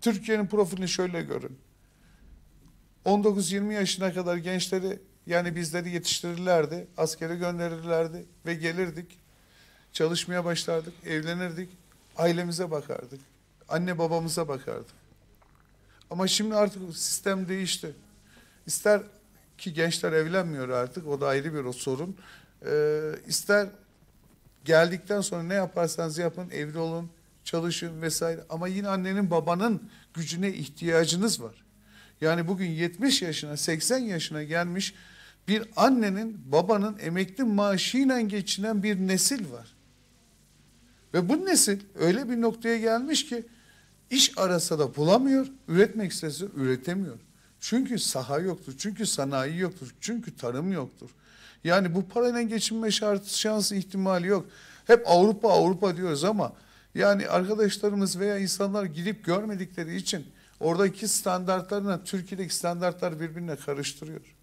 Türkiye'nin profilini şöyle görün. 19-20 yaşına kadar gençleri yani bizleri yetiştirirlerdi, askere gönderirlerdi ve gelirdik. Çalışmaya başlardık, evlenirdik, ailemize bakardık. Anne babamıza bakardık. Ama şimdi artık sistem değişti. İster ki gençler evlenmiyor artık, o da ayrı bir o sorun. Ee, ister geldikten sonra ne yaparsanız yapın, evli olun, çalışın vesaire. Ama yine annenin babanın gücüne ihtiyacınız var. Yani bugün 70 yaşına 80 yaşına gelmiş bir annenin babanın emekli maaşıyla geçinen bir nesil var. Ve bu nesil öyle bir noktaya gelmiş ki iş arasa da bulamıyor, üretmek istese üretemiyor. Çünkü saha yoktur, çünkü sanayi yoktur, çünkü tarım yoktur. Yani bu parayla geçinme şartı, şansı ihtimali yok. Hep Avrupa Avrupa diyoruz ama yani arkadaşlarımız veya insanlar gidip görmedikleri için oradaki standartlarına Türkiye'deki standartlar birbirine karıştırıyor.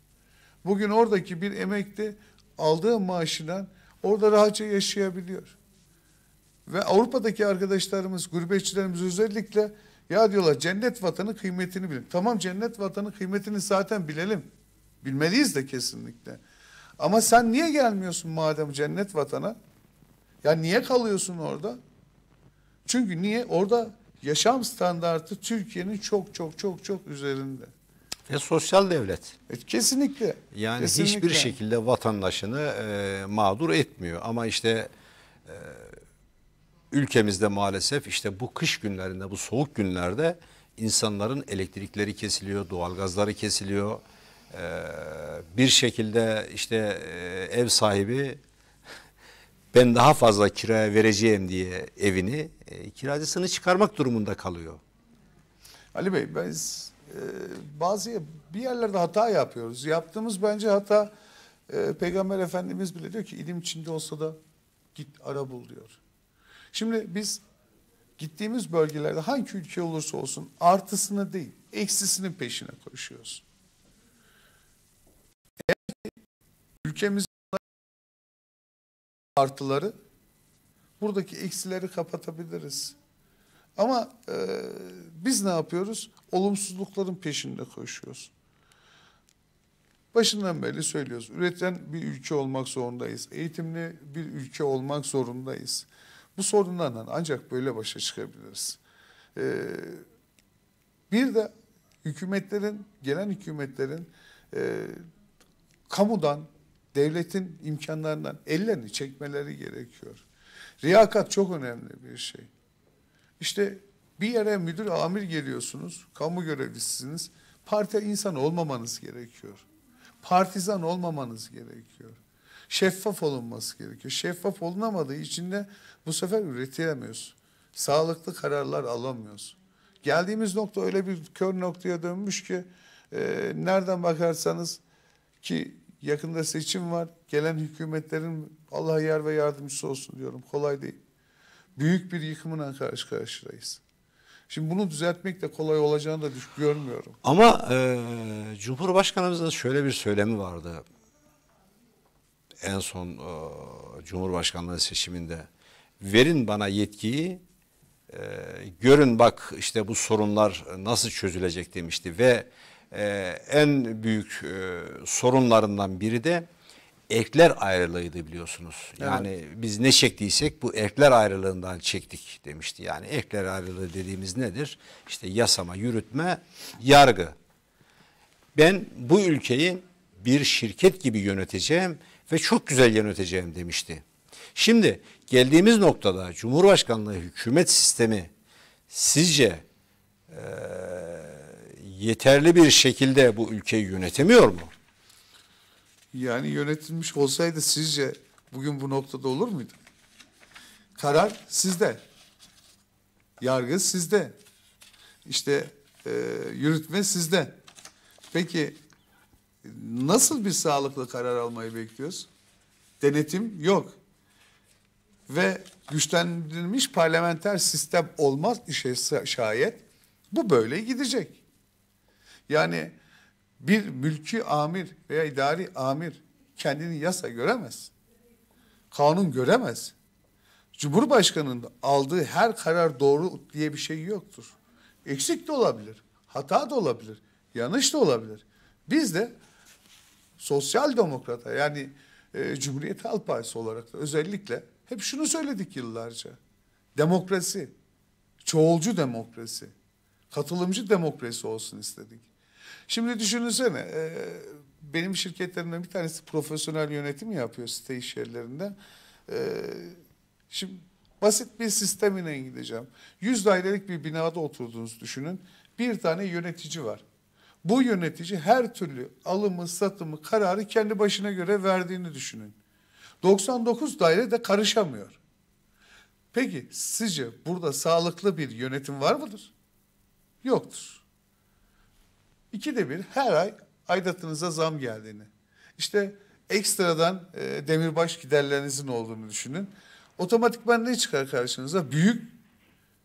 Bugün oradaki bir emekli aldığı maaşından orada rahatça yaşayabiliyor. Ve Avrupa'daki arkadaşlarımız, gurbetçilerimiz özellikle ya diyorlar cennet vatanı kıymetini bilin. Tamam cennet vatanı kıymetini zaten bilelim. Bilmeliyiz de kesinlikle. Ama sen niye gelmiyorsun madem cennet vatana? Ya niye kalıyorsun orada? Çünkü niye? Orada yaşam standartı Türkiye'nin çok çok çok çok üzerinde. Ve sosyal devlet. E, kesinlikle. Yani kesinlikle. hiçbir şekilde vatandaşını e, mağdur etmiyor. Ama işte e, ülkemizde maalesef işte bu kış günlerinde bu soğuk günlerde insanların elektrikleri kesiliyor, doğalgazları kesiliyor. Ee, bir şekilde işte e, ev sahibi ben daha fazla kiraya vereceğim diye evini e, kiracısını çıkarmak durumunda kalıyor. Ali Bey biz e, bazı bir yerlerde hata yapıyoruz. Yaptığımız bence hata e, Peygamber Efendimiz bile diyor ki ilim içinde olsa da git ara bul diyor. Şimdi biz gittiğimiz bölgelerde hangi ülke olursa olsun artısını değil, eksisinin peşine koşuyoruz. Eğer ki ülkemiz artıları buradaki eksileri kapatabiliriz. Ama e, biz ne yapıyoruz? Olumsuzlukların peşinde koşuyoruz. Başından beri söylüyoruz. Üreten bir ülke olmak zorundayız. Eğitimli bir ülke olmak zorundayız. Bu sorunlardan ancak böyle başa çıkabiliriz. Ee, bir de hükümetlerin, gelen hükümetlerin e, kamudan, devletin imkanlarından ellerini çekmeleri gerekiyor. Riyakat çok önemli bir şey. İşte bir yere müdür amir geliyorsunuz, kamu görevlisiniz. Parti insan olmamanız gerekiyor. Partizan olmamanız gerekiyor şeffaf olunması gerekiyor. Şeffaf olunamadığı için de bu sefer üretilemiyoruz, Sağlıklı kararlar alamıyoruz. Geldiğimiz nokta öyle bir kör noktaya dönmüş ki e, nereden bakarsanız ki yakında seçim var. Gelen hükümetlerin Allah yer ve yardımcısı olsun diyorum. Kolay değil. Büyük bir yıkımına karşı karşıyayız. Şimdi bunu düzeltmek de kolay olacağını da görmüyorum. Ama e, Cumhurbaşkanımızın şöyle bir söylemi vardı en son e, Cumhurbaşkanlığı seçiminde verin bana yetkiyi e, görün bak işte bu sorunlar nasıl çözülecek demişti ve e, en büyük e, sorunlarından biri de ekler ayrılığıydı biliyorsunuz. Yani evet. biz ne çektiysek bu ekler ayrılığından çektik demişti. Yani ekler ayrılığı dediğimiz nedir? İşte yasama, yürütme, yargı. Ben bu ülkeyi bir şirket gibi yöneteceğim ve çok güzel yöneteceğim demişti. Şimdi geldiğimiz noktada Cumhurbaşkanlığı hükümet sistemi sizce e, yeterli bir şekilde bu ülkeyi yönetemiyor mu? Yani yönetilmiş olsaydı sizce bugün bu noktada olur muydu? Karar sizde. Yargı sizde. İşte e, yürütme sizde. Peki Nasıl bir sağlıklı karar almayı bekliyoruz? Denetim yok. Ve güçlendirilmiş parlamenter sistem olmaz işe şayet bu böyle gidecek. Yani bir mülki amir veya idari amir kendini yasa göremez. Kanun göremez. Cumhurbaşkanının aldığı her karar doğru diye bir şey yoktur. Eksik de olabilir, hata da olabilir, yanlış da olabilir. Biz de sosyal demokrata yani e, Cumhuriyet Halk Partisi olarak da özellikle hep şunu söyledik yıllarca. Demokrasi, çoğulcu demokrasi, katılımcı demokrasi olsun istedik. Şimdi düşünsene e, benim şirketlerimden bir tanesi profesyonel yönetim yapıyor site iş yerlerinde. E, şimdi basit bir sistemine gideceğim. Yüz dairelik bir binada oturduğunuzu düşünün. Bir tane yönetici var. Bu yönetici her türlü alımı, satımı, kararı kendi başına göre verdiğini düşünün. 99 daire de karışamıyor. Peki sizce burada sağlıklı bir yönetim var mıdır? Yoktur. İkide bir her ay aidatınıza zam geldiğini, işte ekstradan e, demirbaş giderlerinizin olduğunu düşünün. Otomatikman ne çıkar karşınıza? Büyük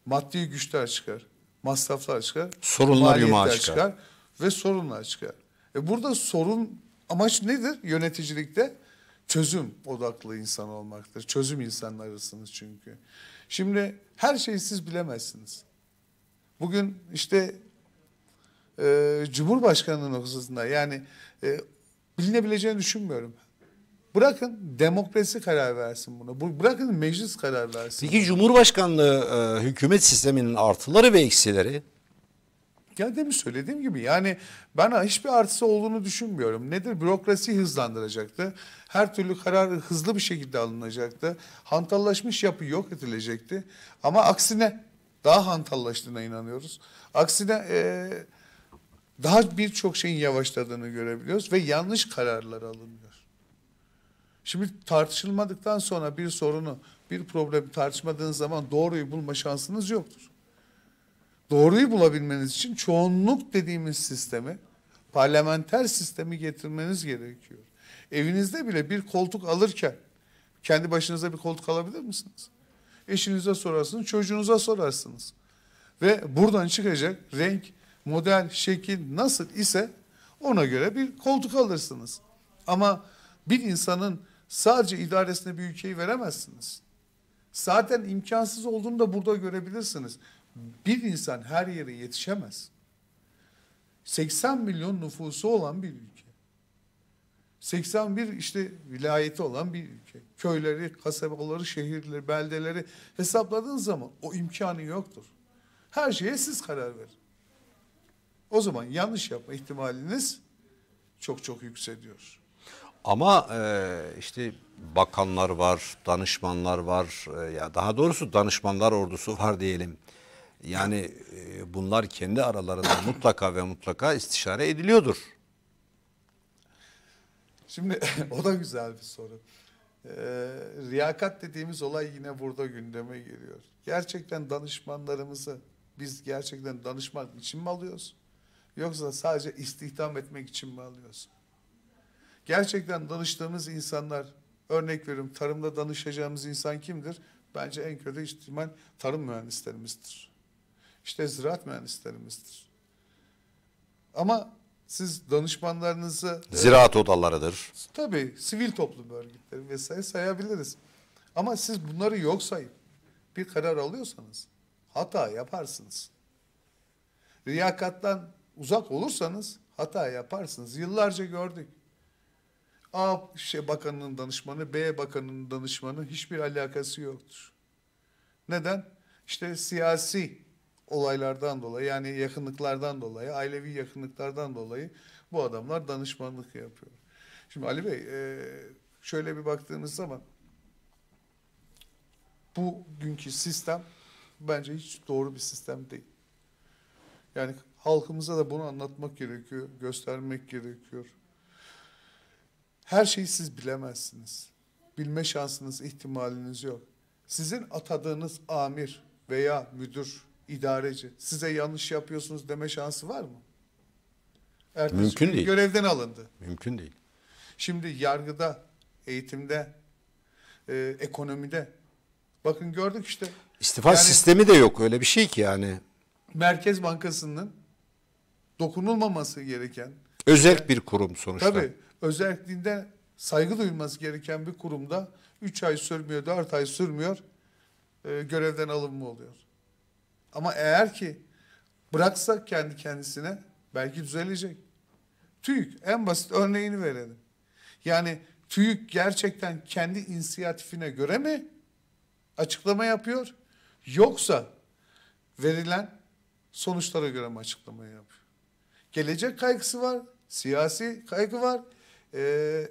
maddi güçler çıkar, masraflar çıkar, sorunlar yumağı çıkar. çıkar ve sorunlar çıkar. E burada sorun amaç nedir yöneticilikte? Çözüm odaklı insan olmaktır. Çözüm insanlarısınız çünkü. Şimdi her şeyi siz bilemezsiniz. Bugün işte e, Cumhurbaşkanlığı noktasında yani e, bilinebileceğini düşünmüyorum. Bırakın demokrasi karar versin buna. Bırakın meclis karar versin. Peki Cumhurbaşkanlığı e, hükümet sisteminin artıları ve eksileri ya demin söylediğim gibi yani ben hiçbir artısı olduğunu düşünmüyorum. Nedir? Bürokrasi hızlandıracaktı. Her türlü karar hızlı bir şekilde alınacaktı. Hantallaşmış yapı yok edilecekti. Ama aksine daha hantallaştığına inanıyoruz. Aksine e, daha birçok şeyin yavaşladığını görebiliyoruz ve yanlış kararlar alınıyor. Şimdi tartışılmadıktan sonra bir sorunu, bir problemi tartışmadığınız zaman doğruyu bulma şansınız yoktur doğruyu bulabilmeniz için çoğunluk dediğimiz sistemi, parlamenter sistemi getirmeniz gerekiyor. Evinizde bile bir koltuk alırken kendi başınıza bir koltuk alabilir misiniz? Eşinize sorarsınız, çocuğunuza sorarsınız. Ve buradan çıkacak renk, model, şekil nasıl ise ona göre bir koltuk alırsınız. Ama bir insanın sadece idaresine bir ülkeyi veremezsiniz. Zaten imkansız olduğunu da burada görebilirsiniz bir insan her yere yetişemez. 80 milyon nüfusu olan bir ülke. 81 işte vilayeti olan bir ülke. Köyleri, kasabaları, şehirleri, beldeleri hesapladığınız zaman o imkanı yoktur. Her şeye siz karar verin. O zaman yanlış yapma ihtimaliniz çok çok yükseliyor. Ama e, işte bakanlar var, danışmanlar var, e, ya daha doğrusu danışmanlar ordusu var diyelim. Yani e, bunlar kendi aralarında mutlaka ve mutlaka istişare ediliyordur. Şimdi o da güzel bir soru. Ee, riyakat dediğimiz olay yine burada gündeme geliyor. Gerçekten danışmanlarımızı biz gerçekten danışmak için mi alıyoruz? Yoksa sadece istihdam etmek için mi alıyoruz? Gerçekten danıştığımız insanlar, örnek veriyorum tarımda danışacağımız insan kimdir? Bence en kötü ihtimal tarım mühendislerimizdir işte ziraat mühendislerimizdir. Ama siz danışmanlarınızı... Ziraat odalarıdır. Tabii sivil toplum örgütleri vesaire sayabiliriz. Ama siz bunları yok sayıp bir karar alıyorsanız hata yaparsınız. Riyakattan uzak olursanız hata yaparsınız. Yıllarca gördük. A şey bakanının danışmanı, B bakanının danışmanı hiçbir alakası yoktur. Neden? İşte siyasi olaylardan dolayı yani yakınlıklardan dolayı, ailevi yakınlıklardan dolayı bu adamlar danışmanlık yapıyor. Şimdi Ali Bey e, şöyle bir baktığınız zaman bu günkü sistem bence hiç doğru bir sistem değil. Yani halkımıza da bunu anlatmak gerekiyor, göstermek gerekiyor. Her şeyi siz bilemezsiniz. Bilme şansınız, ihtimaliniz yok. Sizin atadığınız amir veya müdür idareci size yanlış yapıyorsunuz deme şansı var mı? Ertesi Mümkün değil. Görevden alındı. Mümkün değil. Şimdi yargıda, eğitimde, e, ekonomide bakın gördük işte. İstifa yani, sistemi de yok öyle bir şey ki yani. Merkez Bankası'nın dokunulmaması gereken. Özel bir kurum sonuçta. Tabii özelliğinde saygı duyulması gereken bir kurumda 3 ay sürmüyor, 4 ay sürmüyor, e, görevden alınma oluyor. Ama eğer ki bıraksa kendi kendisine belki düzelecek. TÜİK en basit örneğini verelim. Yani TÜİK gerçekten kendi inisiyatifine göre mi açıklama yapıyor yoksa verilen sonuçlara göre mi açıklama yapıyor? Gelecek kaygısı var, siyasi kaygı var, e,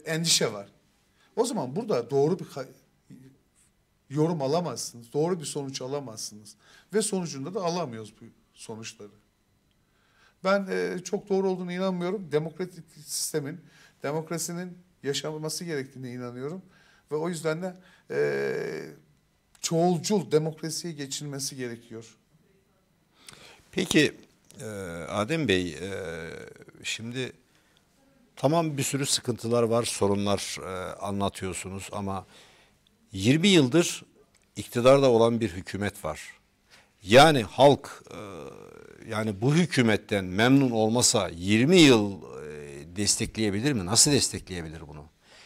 endişe var. O zaman burada doğru bir yorum alamazsınız. Doğru bir sonuç alamazsınız. Ve sonucunda da alamıyoruz bu sonuçları. Ben e, çok doğru olduğunu inanmıyorum. Demokratik sistemin, demokrasinin yaşanması gerektiğine inanıyorum. Ve o yüzden de e, çoğulcul demokrasiye geçilmesi gerekiyor. Peki e, Adem Bey, e, şimdi tamam bir sürü sıkıntılar var, sorunlar e, anlatıyorsunuz ama... 20 yıldır iktidarda olan bir hükümet var. Yani halk e, yani bu hükümetten memnun olmasa 20 yıl e, destekleyebilir mi? Nasıl destekleyebilir bunu?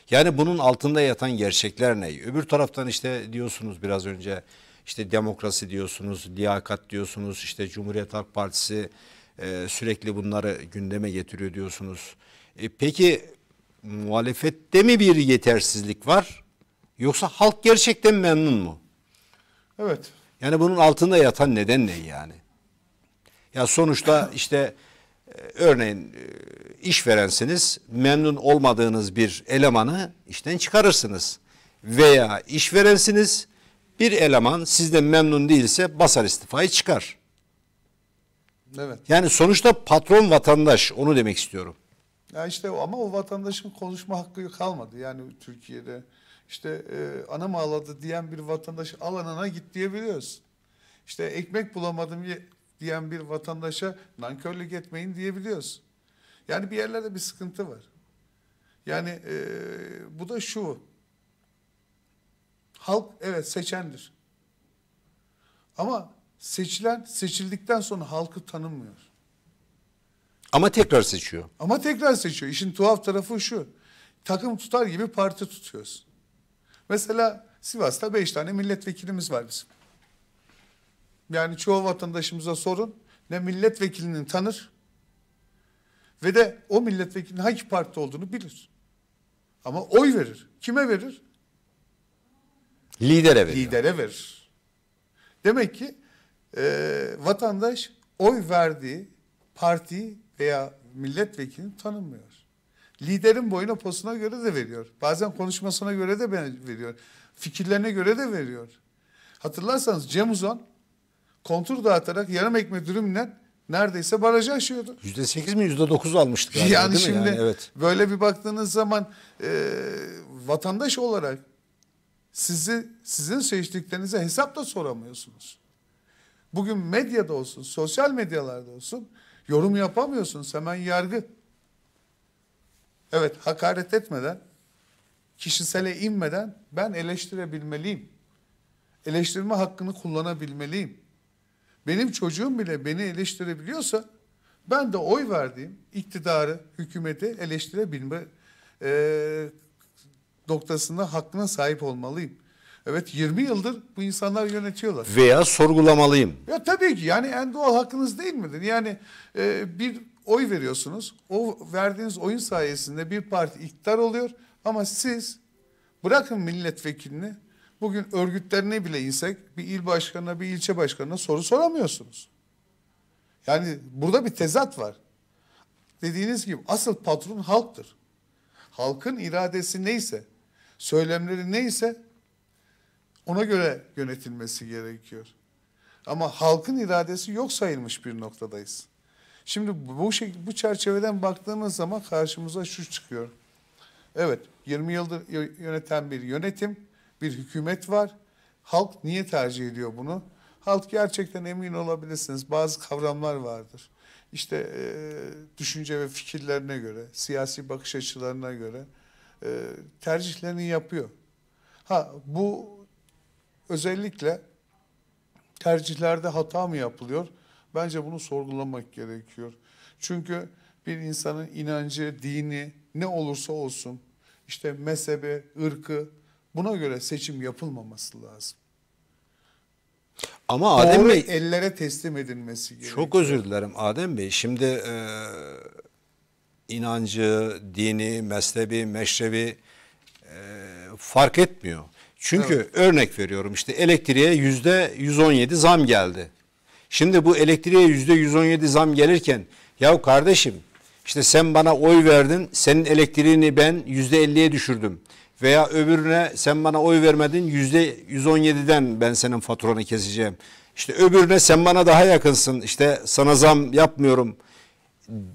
Yani bunun altında yatan gerçekler ne? Öbür taraftan işte diyorsunuz biraz önce işte demokrasi diyorsunuz, liyakat diyorsunuz, işte Cumhuriyet Halk Partisi e, sürekli bunları gündeme getiriyor diyorsunuz. E, peki muhalefette mi bir yetersizlik var? Yoksa halk gerçekten memnun mu? Evet. Yani bunun altında yatan neden ne yani? Ya sonuçta işte e, örneğin e, iş verensiniz memnun olmadığınız bir elemanı işten çıkarırsınız. Veya iş verensiniz bir eleman sizden memnun değilse basar istifayı çıkar. Evet. Yani sonuçta patron vatandaş onu demek istiyorum. Ya işte ama o vatandaşın konuşma hakkı kalmadı. Yani Türkiye'de işte e, anam ağladı diyen bir vatandaş al anana git diyebiliyoruz. İşte ekmek bulamadım diyen bir vatandaşa nankörlük etmeyin diyebiliyoruz. Yani bir yerlerde bir sıkıntı var. Yani e, bu da şu. Halk evet seçendir. Ama seçilen seçildikten sonra halkı tanımıyor. Ama tekrar seçiyor. Ama tekrar seçiyor. İşin tuhaf tarafı şu. Takım tutar gibi parti tutuyoruz. Mesela Sivas'ta beş tane milletvekilimiz var bizim. Yani çoğu vatandaşımıza sorun ne milletvekilini tanır ve de o milletvekilinin hangi parti olduğunu bilir. Ama oy verir. Kime verir? Lidere verir. Lidere verir. Demek ki e, vatandaş oy verdiği parti veya milletvekilini tanımıyor. Liderin boyuna posuna göre de veriyor. Bazen konuşmasına göre de veriyor. Fikirlerine göre de veriyor. Hatırlarsanız Cem Uzan kontur dağıtarak yarım ekmek dürümle neredeyse barajı aşıyordu. Yüzde sekiz mi yüzde dokuz almıştık galiba yani şimdi Yani, evet. böyle bir baktığınız zaman e, vatandaş olarak sizi sizin seçtiklerinize hesap da soramıyorsunuz. Bugün medyada olsun, sosyal medyalarda olsun yorum yapamıyorsunuz. Hemen yargı. Evet hakaret etmeden, kişisele inmeden ben eleştirebilmeliyim. Eleştirme hakkını kullanabilmeliyim. Benim çocuğum bile beni eleştirebiliyorsa ben de oy verdiğim iktidarı, hükümeti eleştirebilme e, noktasında hakkına sahip olmalıyım. Evet 20 yıldır bu insanlar yönetiyorlar. Veya sorgulamalıyım. Ya tabii ki yani en doğal hakkınız değil midir? Yani e, bir oy veriyorsunuz. O verdiğiniz oyun sayesinde bir parti iktidar oluyor. Ama siz bırakın milletvekilini bugün örgütlerine bile insek bir il başkanına bir ilçe başkanına soru soramıyorsunuz. Yani burada bir tezat var. Dediğiniz gibi asıl patron halktır. Halkın iradesi neyse, söylemleri neyse ona göre yönetilmesi gerekiyor. Ama halkın iradesi yok sayılmış bir noktadayız. Şimdi bu şekilde, bu çerçeveden baktığımız zaman karşımıza şu çıkıyor. Evet 20 yıldır yöneten bir yönetim, bir hükümet var. Halk niye tercih ediyor bunu? Halk gerçekten emin olabilirsiniz bazı kavramlar vardır. İşte e, düşünce ve fikirlerine göre, siyasi bakış açılarına göre e, tercihlerini yapıyor. Ha bu Özellikle tercihlerde hata mı yapılıyor? Bence bunu sorgulamak gerekiyor. Çünkü bir insanın inancı, dini ne olursa olsun işte mezhebi, ırkı buna göre seçim yapılmaması lazım. Ama Adem Doğru Bey ellere teslim edilmesi gerekiyor. Çok özür dilerim Adem Bey. Şimdi e, inancı, dini, mezhebi, meşrebi e, fark etmiyor. Çünkü evet. örnek veriyorum işte elektriğe yüzde 117 zam geldi. Şimdi bu elektriğe yüzde 117 zam gelirken ya kardeşim işte sen bana oy verdin senin elektriğini ben yüzde 50'ye düşürdüm. Veya öbürüne sen bana oy vermedin yüzde 117'den ben senin faturanı keseceğim. İşte öbürüne sen bana daha yakınsın işte sana zam yapmıyorum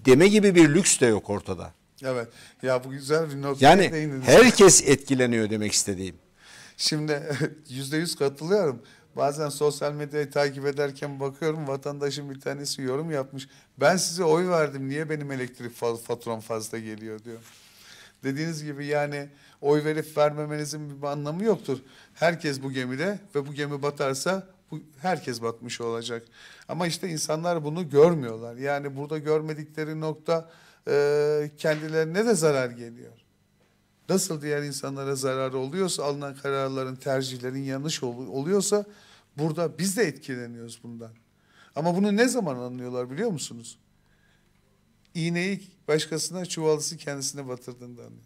deme gibi bir lüks de yok ortada. Evet ya bu güzel bir not. Yani herkes etkileniyor demek istediğim. Şimdi yüzde yüz katılıyorum. Bazen sosyal medyayı takip ederken bakıyorum vatandaşın bir tanesi yorum yapmış. Ben size oy verdim niye benim elektrik faturam fazla geliyor diyor. Dediğiniz gibi yani oy verip vermemenizin bir anlamı yoktur. Herkes bu gemide ve bu gemi batarsa bu, herkes batmış olacak. Ama işte insanlar bunu görmüyorlar. Yani burada görmedikleri nokta e, kendilerine de zarar geliyor nasıl diğer insanlara zararı oluyorsa alınan kararların, tercihlerin yanlış oluyorsa burada biz de etkileniyoruz bundan. Ama bunu ne zaman anlıyorlar biliyor musunuz? İğneyi başkasına, çuvalısı kendisine batırdığında anlıyor.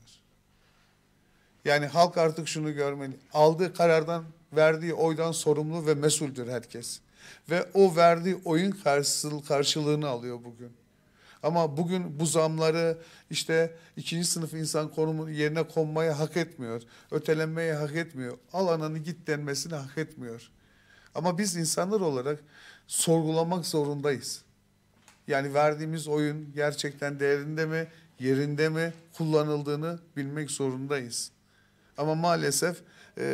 Yani halk artık şunu görmeli. Aldığı karardan, verdiği oydan sorumlu ve mesuldür herkes. Ve o verdiği oyun karşılığını alıyor bugün. Ama bugün bu zamları işte ikinci sınıf insan konumun yerine konmayı hak etmiyor. Ötelenmeyi hak etmiyor. Al ananı git denmesini hak etmiyor. Ama biz insanlar olarak sorgulamak zorundayız. Yani verdiğimiz oyun gerçekten değerinde mi, yerinde mi kullanıldığını bilmek zorundayız. Ama maalesef e,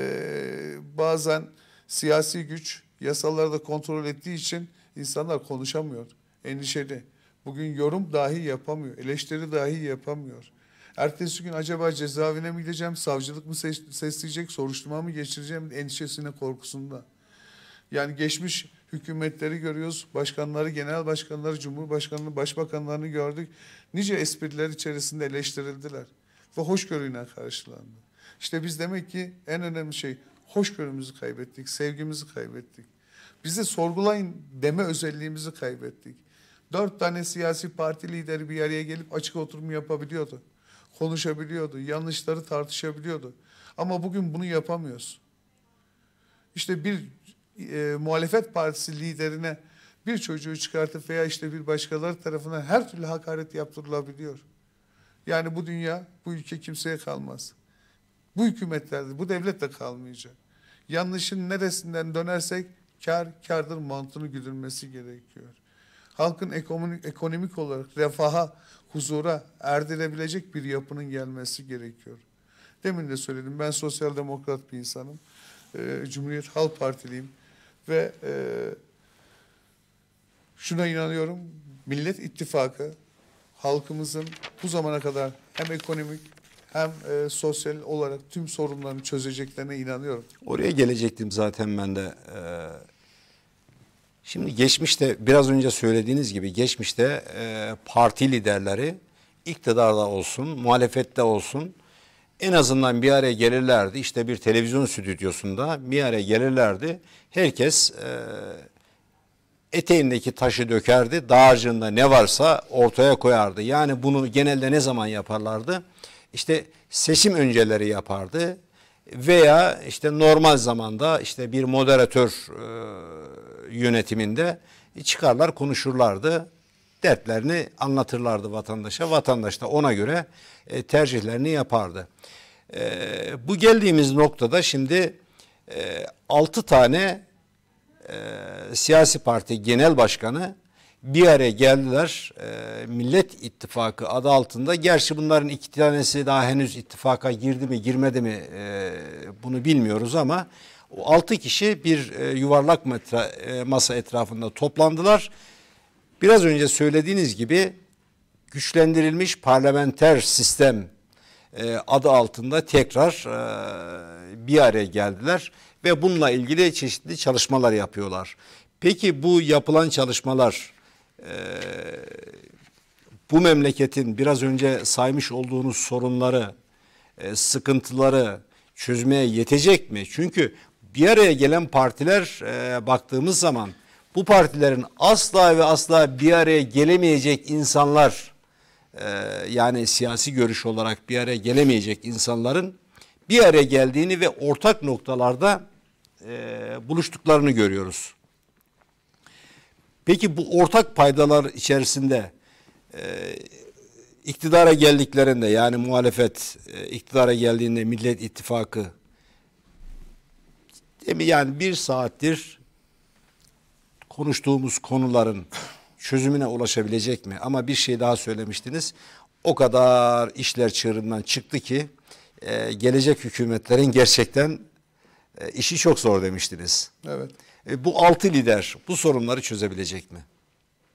bazen siyasi güç yasalarda kontrol ettiği için insanlar konuşamıyor, endişeli. Bugün yorum dahi yapamıyor, eleştiri dahi yapamıyor. Ertesi gün acaba cezaevine mi gideceğim, savcılık mı ses, sesleyecek, soruşturma mı geçireceğim endişesine, korkusunda. Yani geçmiş hükümetleri görüyoruz, başkanları, genel başkanları, cumhurbaşkanını, başbakanlarını gördük. Nice espriler içerisinde eleştirildiler ve hoşgörüyle karşılandı. İşte biz demek ki en önemli şey hoşgörümüzü kaybettik, sevgimizi kaybettik. Bizi sorgulayın deme özelliğimizi kaybettik. Dört tane siyasi parti lideri bir araya gelip açık oturum yapabiliyordu. Konuşabiliyordu, yanlışları tartışabiliyordu. Ama bugün bunu yapamıyoruz. İşte bir e, muhalefet partisi liderine bir çocuğu çıkartıp veya işte bir başkaları tarafından her türlü hakaret yaptırılabiliyor. Yani bu dünya, bu ülke kimseye kalmaz. Bu hükümetlerde, bu devlet de kalmayacak. Yanlışın neresinden dönersek kar, kardır mantığını güdülmesi gerekiyor halkın ekonomik, ekonomik olarak refaha, huzura erdirebilecek bir yapının gelmesi gerekiyor. Demin de söyledim ben sosyal demokrat bir insanım. E, Cumhuriyet Halk Partiliyim ve e, şuna inanıyorum. Millet İttifakı halkımızın bu zamana kadar hem ekonomik hem e, sosyal olarak tüm sorunlarını çözeceklerine inanıyorum. Oraya gelecektim zaten ben de. Ee Şimdi geçmişte biraz önce söylediğiniz gibi geçmişte e, parti liderleri iktidarda olsun, muhalefette olsun en azından bir araya gelirlerdi. İşte bir televizyon stüdyosunda bir araya gelirlerdi. Herkes e, eteğindeki taşı dökerdi. Dağarcığında ne varsa ortaya koyardı. Yani bunu genelde ne zaman yaparlardı? İşte seçim önceleri yapardı veya işte normal zamanda işte bir moderatör e, yönetiminde çıkarlar konuşurlardı. Dertlerini anlatırlardı vatandaşa. Vatandaş da ona göre e, tercihlerini yapardı. E, bu geldiğimiz noktada şimdi e, 6 tane e, siyasi parti genel başkanı bir araya geldiler. E, Millet İttifakı adı altında. Gerçi bunların iki tanesi daha henüz ittifaka girdi mi girmedi mi e, bunu bilmiyoruz ama 6 kişi bir e, yuvarlak metra, e, masa etrafında toplandılar. Biraz önce söylediğiniz gibi güçlendirilmiş parlamenter sistem e, adı altında tekrar e, bir araya geldiler ve bununla ilgili çeşitli çalışmalar yapıyorlar. Peki bu yapılan çalışmalar e, bu memleketin biraz önce saymış olduğunuz sorunları, e, sıkıntıları çözmeye yetecek mi? Çünkü bir araya gelen partiler e, baktığımız zaman bu partilerin asla ve asla bir araya gelemeyecek insanlar e, yani siyasi görüş olarak bir araya gelemeyecek insanların bir araya geldiğini ve ortak noktalarda e, buluştuklarını görüyoruz. Peki bu ortak paydalar içerisinde e, iktidara geldiklerinde yani muhalefet e, iktidara geldiğinde Millet İttifakı Değil mi? Yani bir saattir konuştuğumuz konuların çözümüne ulaşabilecek mi? Ama bir şey daha söylemiştiniz. O kadar işler çığırından çıktı ki e, gelecek hükümetlerin gerçekten e, işi çok zor demiştiniz. Evet. E, bu altı lider bu sorunları çözebilecek mi?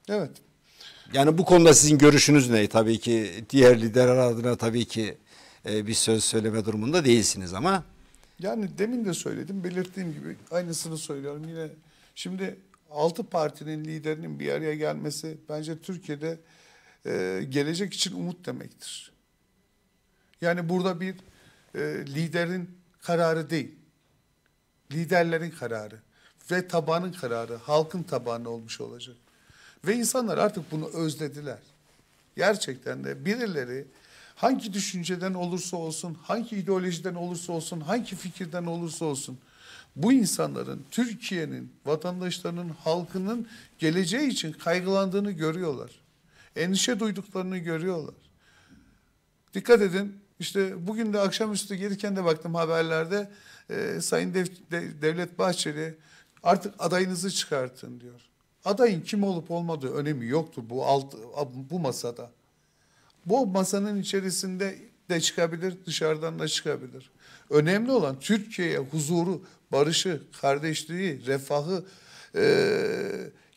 Evet. Yani bu konuda sizin görüşünüz ne? Tabii ki diğer liderler adına tabii ki e, bir söz söyleme durumunda değilsiniz ama. Yani demin de söyledim, belirttiğim gibi aynısını söylüyorum yine. Şimdi altı partinin liderinin bir araya gelmesi bence Türkiye'de e, gelecek için umut demektir. Yani burada bir e, liderin kararı değil, liderlerin kararı ve tabanın kararı, halkın tabanı olmuş olacak. Ve insanlar artık bunu özlediler. Gerçekten de birileri hangi düşünceden olursa olsun, hangi ideolojiden olursa olsun, hangi fikirden olursa olsun bu insanların, Türkiye'nin, vatandaşlarının, halkının geleceği için kaygılandığını görüyorlar. Endişe duyduklarını görüyorlar. Dikkat edin, işte bugün de akşamüstü gelirken de baktım haberlerde e, Sayın Dev, De, Devlet Bahçeli artık adayınızı çıkartın diyor. Adayın kim olup olmadığı önemi yoktur bu alt, bu masada. Bu masanın içerisinde de çıkabilir, dışarıdan da çıkabilir. Önemli olan Türkiye'ye huzuru, barışı, kardeşliği, refahı e,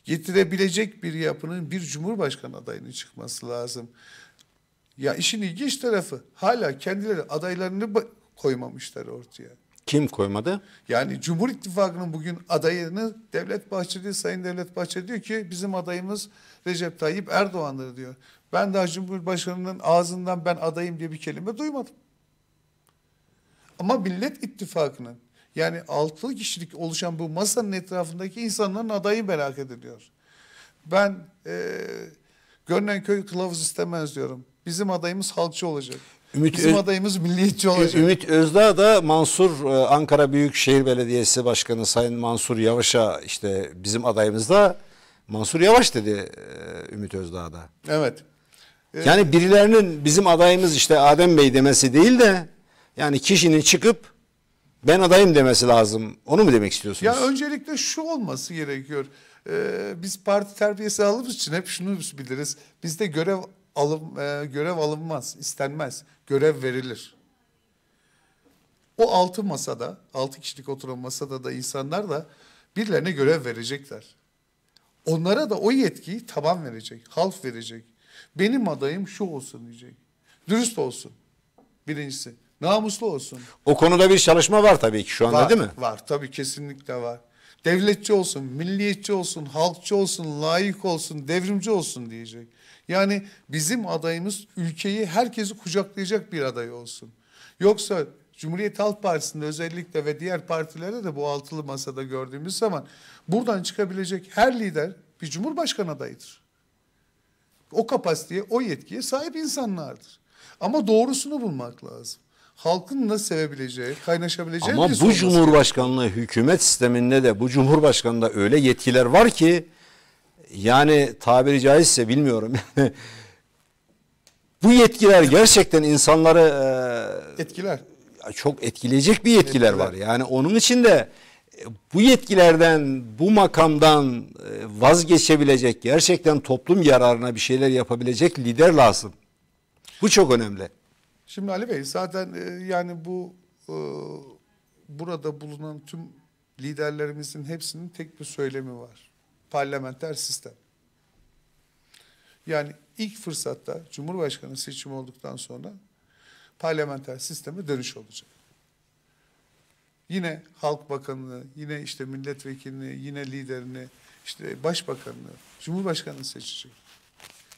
getirebilecek bir yapının bir cumhurbaşkanı adayının çıkması lazım. Ya işin ilginç tarafı hala kendileri adaylarını koymamışlar ortaya. Kim koymadı? Yani Cumhur İttifakı'nın bugün adayını Devlet Bahçeli, Sayın Devlet Bahçeli diyor ki bizim adayımız Recep Tayyip Erdoğan'dır diyor. Ben daha Cumhurbaşkanı'nın ağzından ben adayım diye bir kelime duymadım. Ama Millet İttifakı'nın yani altı kişilik oluşan bu masanın etrafındaki insanların adayı merak ediliyor. Ben e, görünen köy kılavuz istemez diyorum. Bizim adayımız halkçı olacak. Ümit Bizim Öz adayımız milliyetçi olacak. Ümit Özdağ da Mansur e, Ankara Büyükşehir Belediyesi Başkanı Sayın Mansur Yavaş'a işte bizim adayımız da Mansur Yavaş dedi e, Ümit Özdağ da. Evet. Ee, yani birilerinin bizim adayımız işte Adem Bey demesi değil de yani kişinin çıkıp ben adayım demesi lazım. Onu mu demek istiyorsunuz? Ya öncelikle şu olması gerekiyor. Ee, biz parti terbiyesi aldığımız için hep şunu biliriz. Bizde görev alım e, görev alınmaz, istenmez. Görev verilir. O altı masada, altı kişilik oturan masada da insanlar da birilerine görev verecekler. Onlara da o yetkiyi taban verecek, halk verecek. Benim adayım şu olsun diyecek. Dürüst olsun. Birincisi. Namuslu olsun. O konuda bir çalışma var tabii ki şu anda var, değil mi? Var tabii kesinlikle var. Devletçi olsun, milliyetçi olsun, halkçı olsun, layık olsun, devrimci olsun diyecek. Yani bizim adayımız ülkeyi herkesi kucaklayacak bir aday olsun. Yoksa Cumhuriyet Halk Partisi'nde özellikle ve diğer partilerde de bu altılı masada gördüğümüz zaman buradan çıkabilecek her lider bir cumhurbaşkanı adayıdır o kapasiteye, o yetkiye sahip insanlardır. Ama doğrusunu bulmak lazım. Halkın nasıl sevebileceği, kaynaşabileceği Ama bu Cumhurbaşkanlığı gerekiyor. hükümet sisteminde de bu Cumhurbaşkanı'nda öyle yetkiler var ki yani tabiri caizse bilmiyorum. bu yetkiler gerçekten insanları e, etkiler. Çok etkileyecek bir yetkiler, etkiler. var. Yani onun için de bu yetkilerden, bu makamdan e, vazgeçebilecek, gerçekten toplum yararına bir şeyler yapabilecek lider lazım. Bu çok önemli. Şimdi Ali Bey zaten e, yani bu e, burada bulunan tüm liderlerimizin hepsinin tek bir söylemi var. Parlamenter sistem. Yani ilk fırsatta Cumhurbaşkanı seçimi olduktan sonra parlamenter sisteme dönüş olacak. Yine Halk Bakanını, yine işte milletvekilini, yine liderini, işte başbakanını, cumhurbaşkanını seçecek.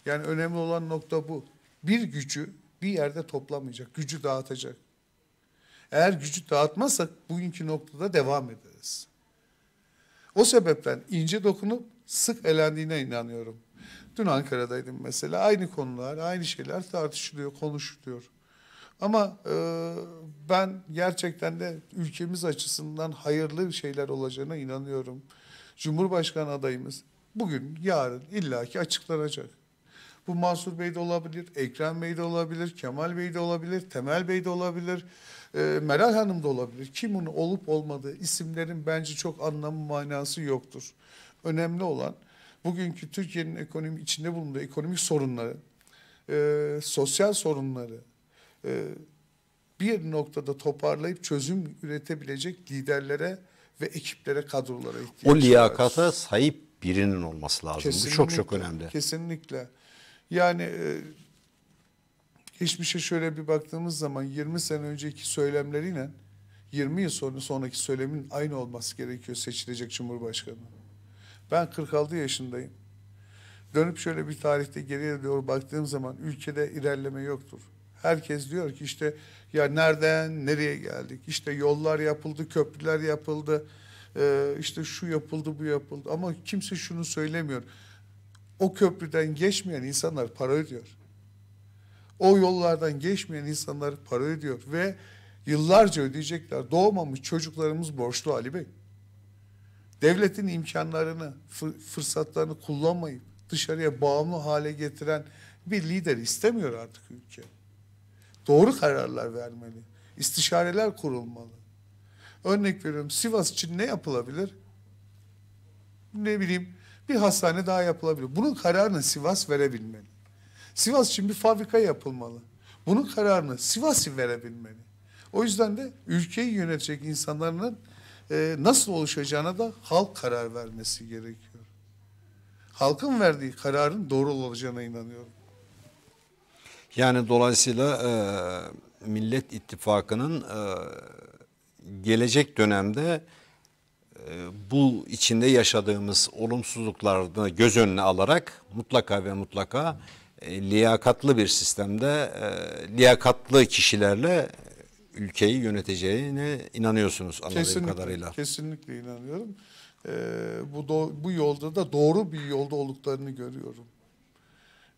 Yani önemli olan nokta bu. Bir gücü bir yerde toplamayacak, gücü dağıtacak. Eğer gücü dağıtmazsak bugünkü noktada devam ederiz. O sebepten ince dokunup sık elendiğine inanıyorum. Dün Ankara'daydım mesela. Aynı konular, aynı şeyler tartışılıyor, konuşuluyor. Ama e, ben gerçekten de ülkemiz açısından hayırlı şeyler olacağına inanıyorum. Cumhurbaşkanı adayımız bugün, yarın illaki açıklanacak. Bu Mansur Bey de olabilir, Ekrem Bey de olabilir, Kemal Bey de olabilir, Temel Bey de olabilir, e, Meral Hanım da olabilir. Kimin olup olmadığı isimlerin bence çok anlamı manası yoktur. Önemli olan bugünkü Türkiye'nin ekonomi içinde bulunduğu ekonomik sorunları, e, sosyal sorunları, ee, bir noktada toparlayıp çözüm üretebilecek liderlere ve ekiplere, kadrolara ihtiyaç var. O liyakata var. sahip birinin olması lazım. Kesinlikle, Bu çok çok önemli. Kesinlikle. Yani e, geçmişe şöyle bir baktığımız zaman 20 sene önceki söylemleriyle 20 yıl sonra sonraki söylemin aynı olması gerekiyor seçilecek Cumhurbaşkanı. Ben 46 yaşındayım. Dönüp şöyle bir tarihte geriye doğru baktığım zaman ülkede ilerleme yoktur. Herkes diyor ki işte ya nereden nereye geldik? İşte yollar yapıldı, köprüler yapıldı. Ee, işte şu yapıldı, bu yapıldı. Ama kimse şunu söylemiyor. O köprüden geçmeyen insanlar para ödüyor. O yollardan geçmeyen insanlar para ödüyor ve yıllarca ödeyecekler. Doğmamış çocuklarımız borçlu Ali Bey. Devletin imkanlarını, fırsatlarını kullanmayıp dışarıya bağımlı hale getiren bir lider istemiyor artık ülke. Doğru kararlar vermeli. İstişareler kurulmalı. Örnek veriyorum Sivas için ne yapılabilir? Ne bileyim bir hastane daha yapılabilir. Bunun kararını Sivas verebilmeli. Sivas için bir fabrika yapılmalı. Bunun kararını Sivas verebilmeli. O yüzden de ülkeyi yönetecek insanların e, nasıl oluşacağına da halk karar vermesi gerekiyor. Halkın verdiği kararın doğru olacağına inanıyorum. Yani dolayısıyla e, Millet İttifakı'nın e, gelecek dönemde e, bu içinde yaşadığımız olumsuzluklarını göz önüne alarak mutlaka ve mutlaka e, liyakatlı bir sistemde e, liyakatlı kişilerle ülkeyi yöneteceğine inanıyorsunuz anladığım kadarıyla. Kesinlikle inanıyorum. Ee, bu do bu yolda da doğru bir yolda olduklarını görüyorum.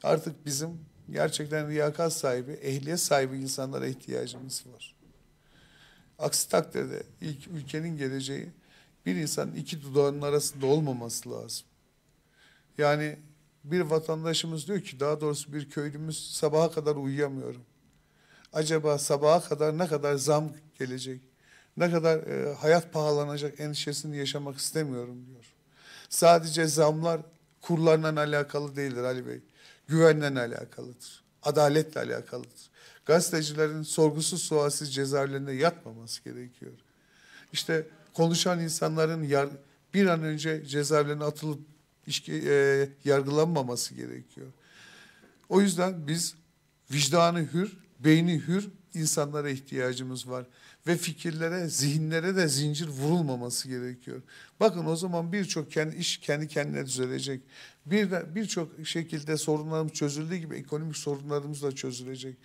Artık bizim gerçekten riyakat sahibi, ehliyet sahibi insanlara ihtiyacımız var. Aksi takdirde ilk ülkenin geleceği bir insanın iki dudağının arasında olmaması lazım. Yani bir vatandaşımız diyor ki daha doğrusu bir köylümüz sabaha kadar uyuyamıyorum. Acaba sabaha kadar ne kadar zam gelecek? Ne kadar e, hayat pahalanacak endişesini yaşamak istemiyorum diyor. Sadece zamlar kurlarla alakalı değildir Ali Bey güvenle alakalıdır. Adaletle alakalıdır. Gazetecilerin sorgusuz sualsiz cezaevlerinde yatmaması gerekiyor. İşte konuşan insanların yar, bir an önce cezaevlerine atılıp işki, e, yargılanmaması gerekiyor. O yüzden biz vicdanı hür, beyni hür insanlara ihtiyacımız var. Ve fikirlere, zihinlere de zincir vurulmaması gerekiyor. Bakın o zaman birçok kendi iş kendi kendine düzelecek bir birçok şekilde sorunlarımız çözüldüğü gibi ekonomik sorunlarımız da çözülecek.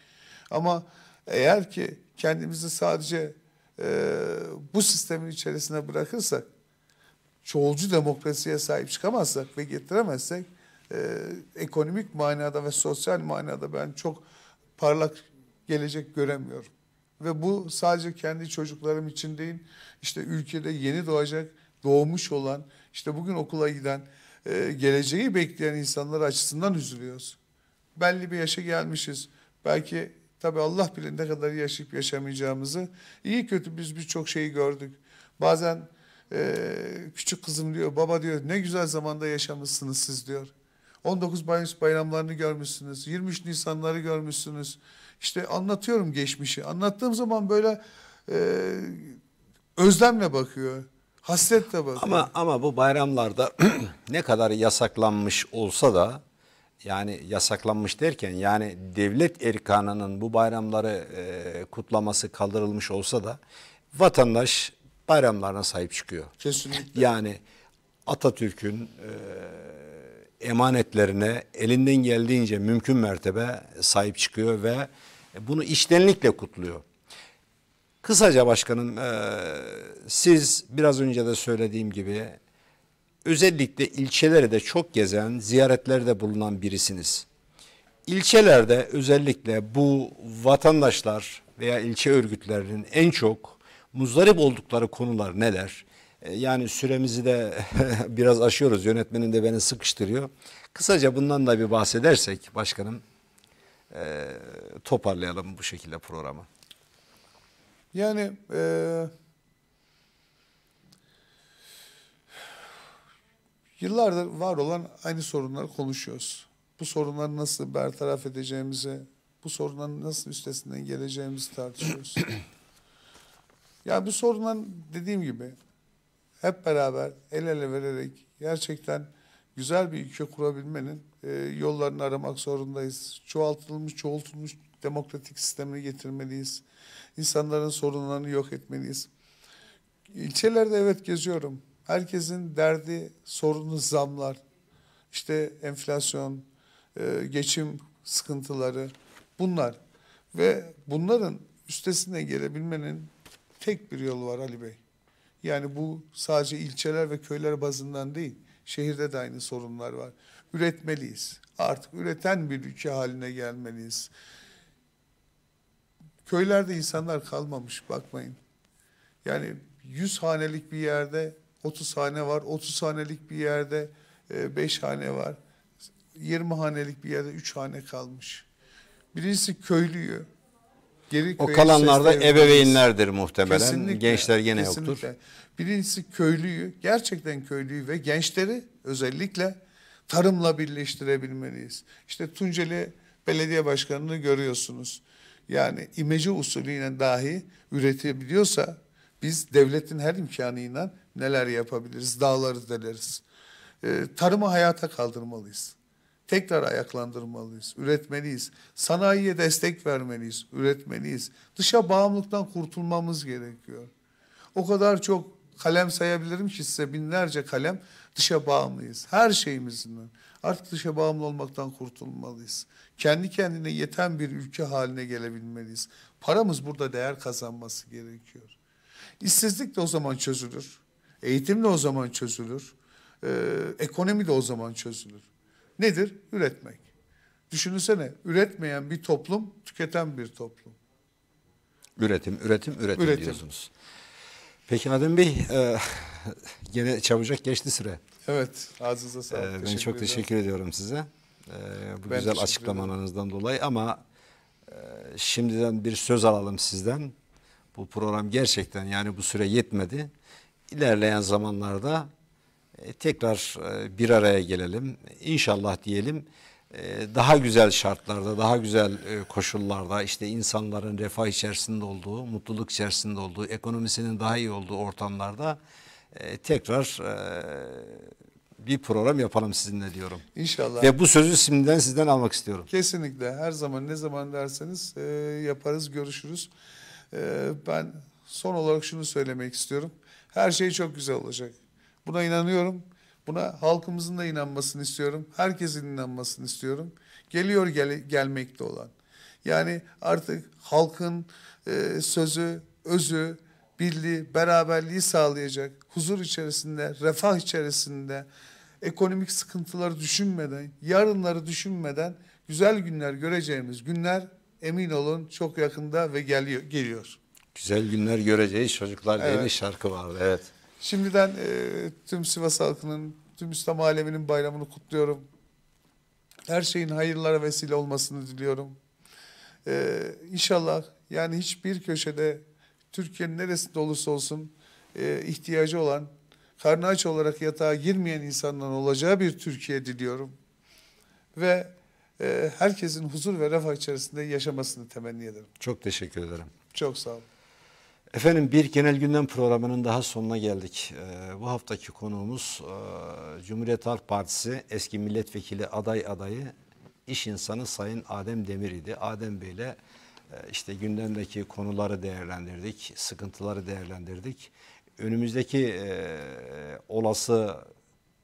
Ama eğer ki kendimizi sadece e, bu sistemin içerisine bırakırsak, çoğulcu demokrasiye sahip çıkamazsak ve getiremezsek, e, ekonomik manada ve sosyal manada ben çok parlak gelecek göremiyorum. Ve bu sadece kendi çocuklarım için değil, işte ülkede yeni doğacak, doğmuş olan, işte bugün okula giden, e, geleceği bekleyen insanlar açısından üzülüyoruz. Belli bir yaşa gelmişiz. Belki tabi Allah bilir ne kadar yaşayıp yaşamayacağımızı. İyi kötü biz birçok şeyi gördük. Bazen e, küçük kızım diyor baba diyor ne güzel zamanda yaşamışsınız siz diyor. 19 Mayıs bayramlarını görmüşsünüz. 23 Nisanları görmüşsünüz. İşte anlatıyorum geçmişi. Anlattığım zaman böyle e, özlemle bakıyor. Hasret de bazen. Ama, ama bu bayramlarda ne kadar yasaklanmış olsa da yani yasaklanmış derken yani devlet erkanının bu bayramları e, kutlaması kaldırılmış olsa da vatandaş bayramlarına sahip çıkıyor. Kesinlikle. Yani Atatürk'ün e, emanetlerine elinden geldiğince mümkün mertebe sahip çıkıyor ve bunu iştenlikle kutluyor. Kısaca başkanım e, siz biraz önce de söylediğim gibi özellikle ilçeleri de çok gezen, ziyaretlerde bulunan birisiniz. İlçelerde özellikle bu vatandaşlar veya ilçe örgütlerinin en çok muzdarip oldukları konular neler? E, yani süremizi de biraz aşıyoruz. Yönetmenin de beni sıkıştırıyor. Kısaca bundan da bir bahsedersek başkanım e, toparlayalım bu şekilde programı. Yani e, yıllardır var olan aynı sorunları konuşuyoruz. Bu sorunları nasıl bertaraf edeceğimizi, bu sorunların nasıl üstesinden geleceğimizi tartışıyoruz. yani bu sorunların dediğim gibi hep beraber el ele vererek gerçekten güzel bir ülke kurabilmenin e, yollarını aramak zorundayız. Çoğaltılmış, çoğaltılmış demokratik sistemini getirmeliyiz. İnsanların sorunlarını yok etmeliyiz. İlçelerde evet geziyorum. Herkesin derdi, sorunu zamlar. İşte enflasyon, e, geçim sıkıntıları bunlar. Ve bunların üstesine gelebilmenin tek bir yolu var Ali Bey. Yani bu sadece ilçeler ve köyler bazından değil, şehirde de aynı sorunlar var. Üretmeliyiz. Artık üreten bir ülke haline gelmeliyiz. Köylerde insanlar kalmamış bakmayın. Yani 100 hanelik bir yerde 30 hane var. 30 hanelik bir yerde 5 e, hane var. 20 hanelik bir yerde 3 hane kalmış. Birisi köylüyü. Geri o kalanlarda ebeveynlerdir muhtemelen. Kesinlikle, Gençler gene yoktur. Birincisi köylüyü, gerçekten köylüyü ve gençleri özellikle tarımla birleştirebilmeliyiz. İşte Tunceli Belediye Başkanı'nı görüyorsunuz yani imece usulüyle dahi üretebiliyorsa biz devletin her imkanıyla neler yapabiliriz, dağları deleriz. Ee, tarımı hayata kaldırmalıyız. Tekrar ayaklandırmalıyız, üretmeliyiz. Sanayiye destek vermeliyiz, üretmeliyiz. Dışa bağımlılıktan kurtulmamız gerekiyor. O kadar çok kalem sayabilirim ki size binlerce kalem dışa bağımlıyız. Her şeyimizin. Artık dışa bağımlı olmaktan kurtulmalıyız. Kendi kendine yeten bir ülke haline gelebilmeliyiz. Paramız burada değer kazanması gerekiyor. İşsizlik de o zaman çözülür. Eğitim de o zaman çözülür. Ee, ekonomi de o zaman çözülür. Nedir? Üretmek. Düşünsene üretmeyen bir toplum, tüketen bir toplum. Üretim, üretim, üretim, üretim. diyorsunuz. Peki Adem Bey, e, gene çabucak geçti süre. Evet, ağzınıza ee, sağlık. Ee, ben çok teşekkür ediyorum size. Ee, bu ben güzel açıklamalarınızdan dolayı ama e, şimdiden bir söz alalım sizden. Bu program gerçekten yani bu süre yetmedi. İlerleyen zamanlarda e, tekrar e, bir araya gelelim. İnşallah diyelim e, daha güzel şartlarda, daha güzel e, koşullarda işte insanların refah içerisinde olduğu, mutluluk içerisinde olduğu, ekonomisinin daha iyi olduğu ortamlarda ee, tekrar e, bir program yapalım sizinle diyorum. İnşallah. Ve bu sözü şimdiden sizden almak istiyorum. Kesinlikle her zaman ne zaman derseniz e, yaparız görüşürüz. E, ben son olarak şunu söylemek istiyorum. Her şey çok güzel olacak. Buna inanıyorum. Buna halkımızın da inanmasını istiyorum. Herkesin inanmasını istiyorum. Geliyor gel gelmekte olan. Yani artık halkın e, sözü, özü, birliği, beraberliği sağlayacak huzur içerisinde, refah içerisinde, ekonomik sıkıntıları düşünmeden, yarınları düşünmeden güzel günler göreceğimiz günler emin olun çok yakında ve geliyor. geliyor. Güzel günler göreceğiz çocuklar evet. diye bir şarkı vardı. Evet. Şimdiden e, tüm Sivas halkının, tüm İslam aleminin bayramını kutluyorum. Her şeyin hayırlara vesile olmasını diliyorum. E, inşallah yani hiçbir köşede Türkiye'nin neresinde olursa olsun e, ihtiyacı olan, karnı aç olarak yatağa girmeyen insanların olacağı bir Türkiye diliyorum. Ve e, herkesin huzur ve refah içerisinde yaşamasını temenni ederim. Çok teşekkür ederim. Çok sağ olun. Efendim bir genel gündem programının daha sonuna geldik. Ee, bu haftaki konuğumuz e, Cumhuriyet Halk Partisi eski milletvekili aday adayı iş insanı Sayın Adem Demir idi. Adem Bey ile e, işte gündemdeki konuları değerlendirdik, sıkıntıları değerlendirdik önümüzdeki e, olası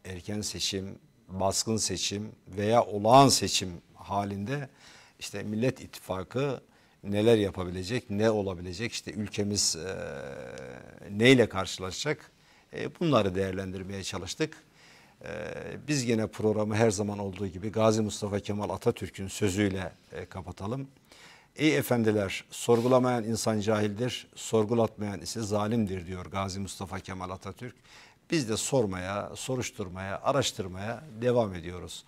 erken seçim, baskın seçim veya olağan seçim halinde işte Millet İttifakı neler yapabilecek, ne olabilecek, işte ülkemiz e, neyle karşılaşacak e, bunları değerlendirmeye çalıştık. E, biz yine programı her zaman olduğu gibi Gazi Mustafa Kemal Atatürk'ün sözüyle e, kapatalım. Ey efendiler sorgulamayan insan cahildir, sorgulatmayan ise zalimdir diyor Gazi Mustafa Kemal Atatürk. Biz de sormaya, soruşturmaya, araştırmaya devam ediyoruz.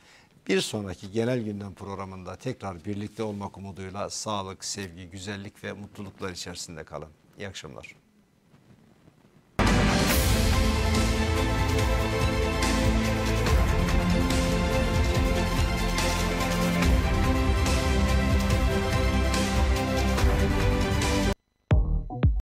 Bir sonraki genel gündem programında tekrar birlikte olmak umuduyla sağlık, sevgi, güzellik ve mutluluklar içerisinde kalın. İyi akşamlar.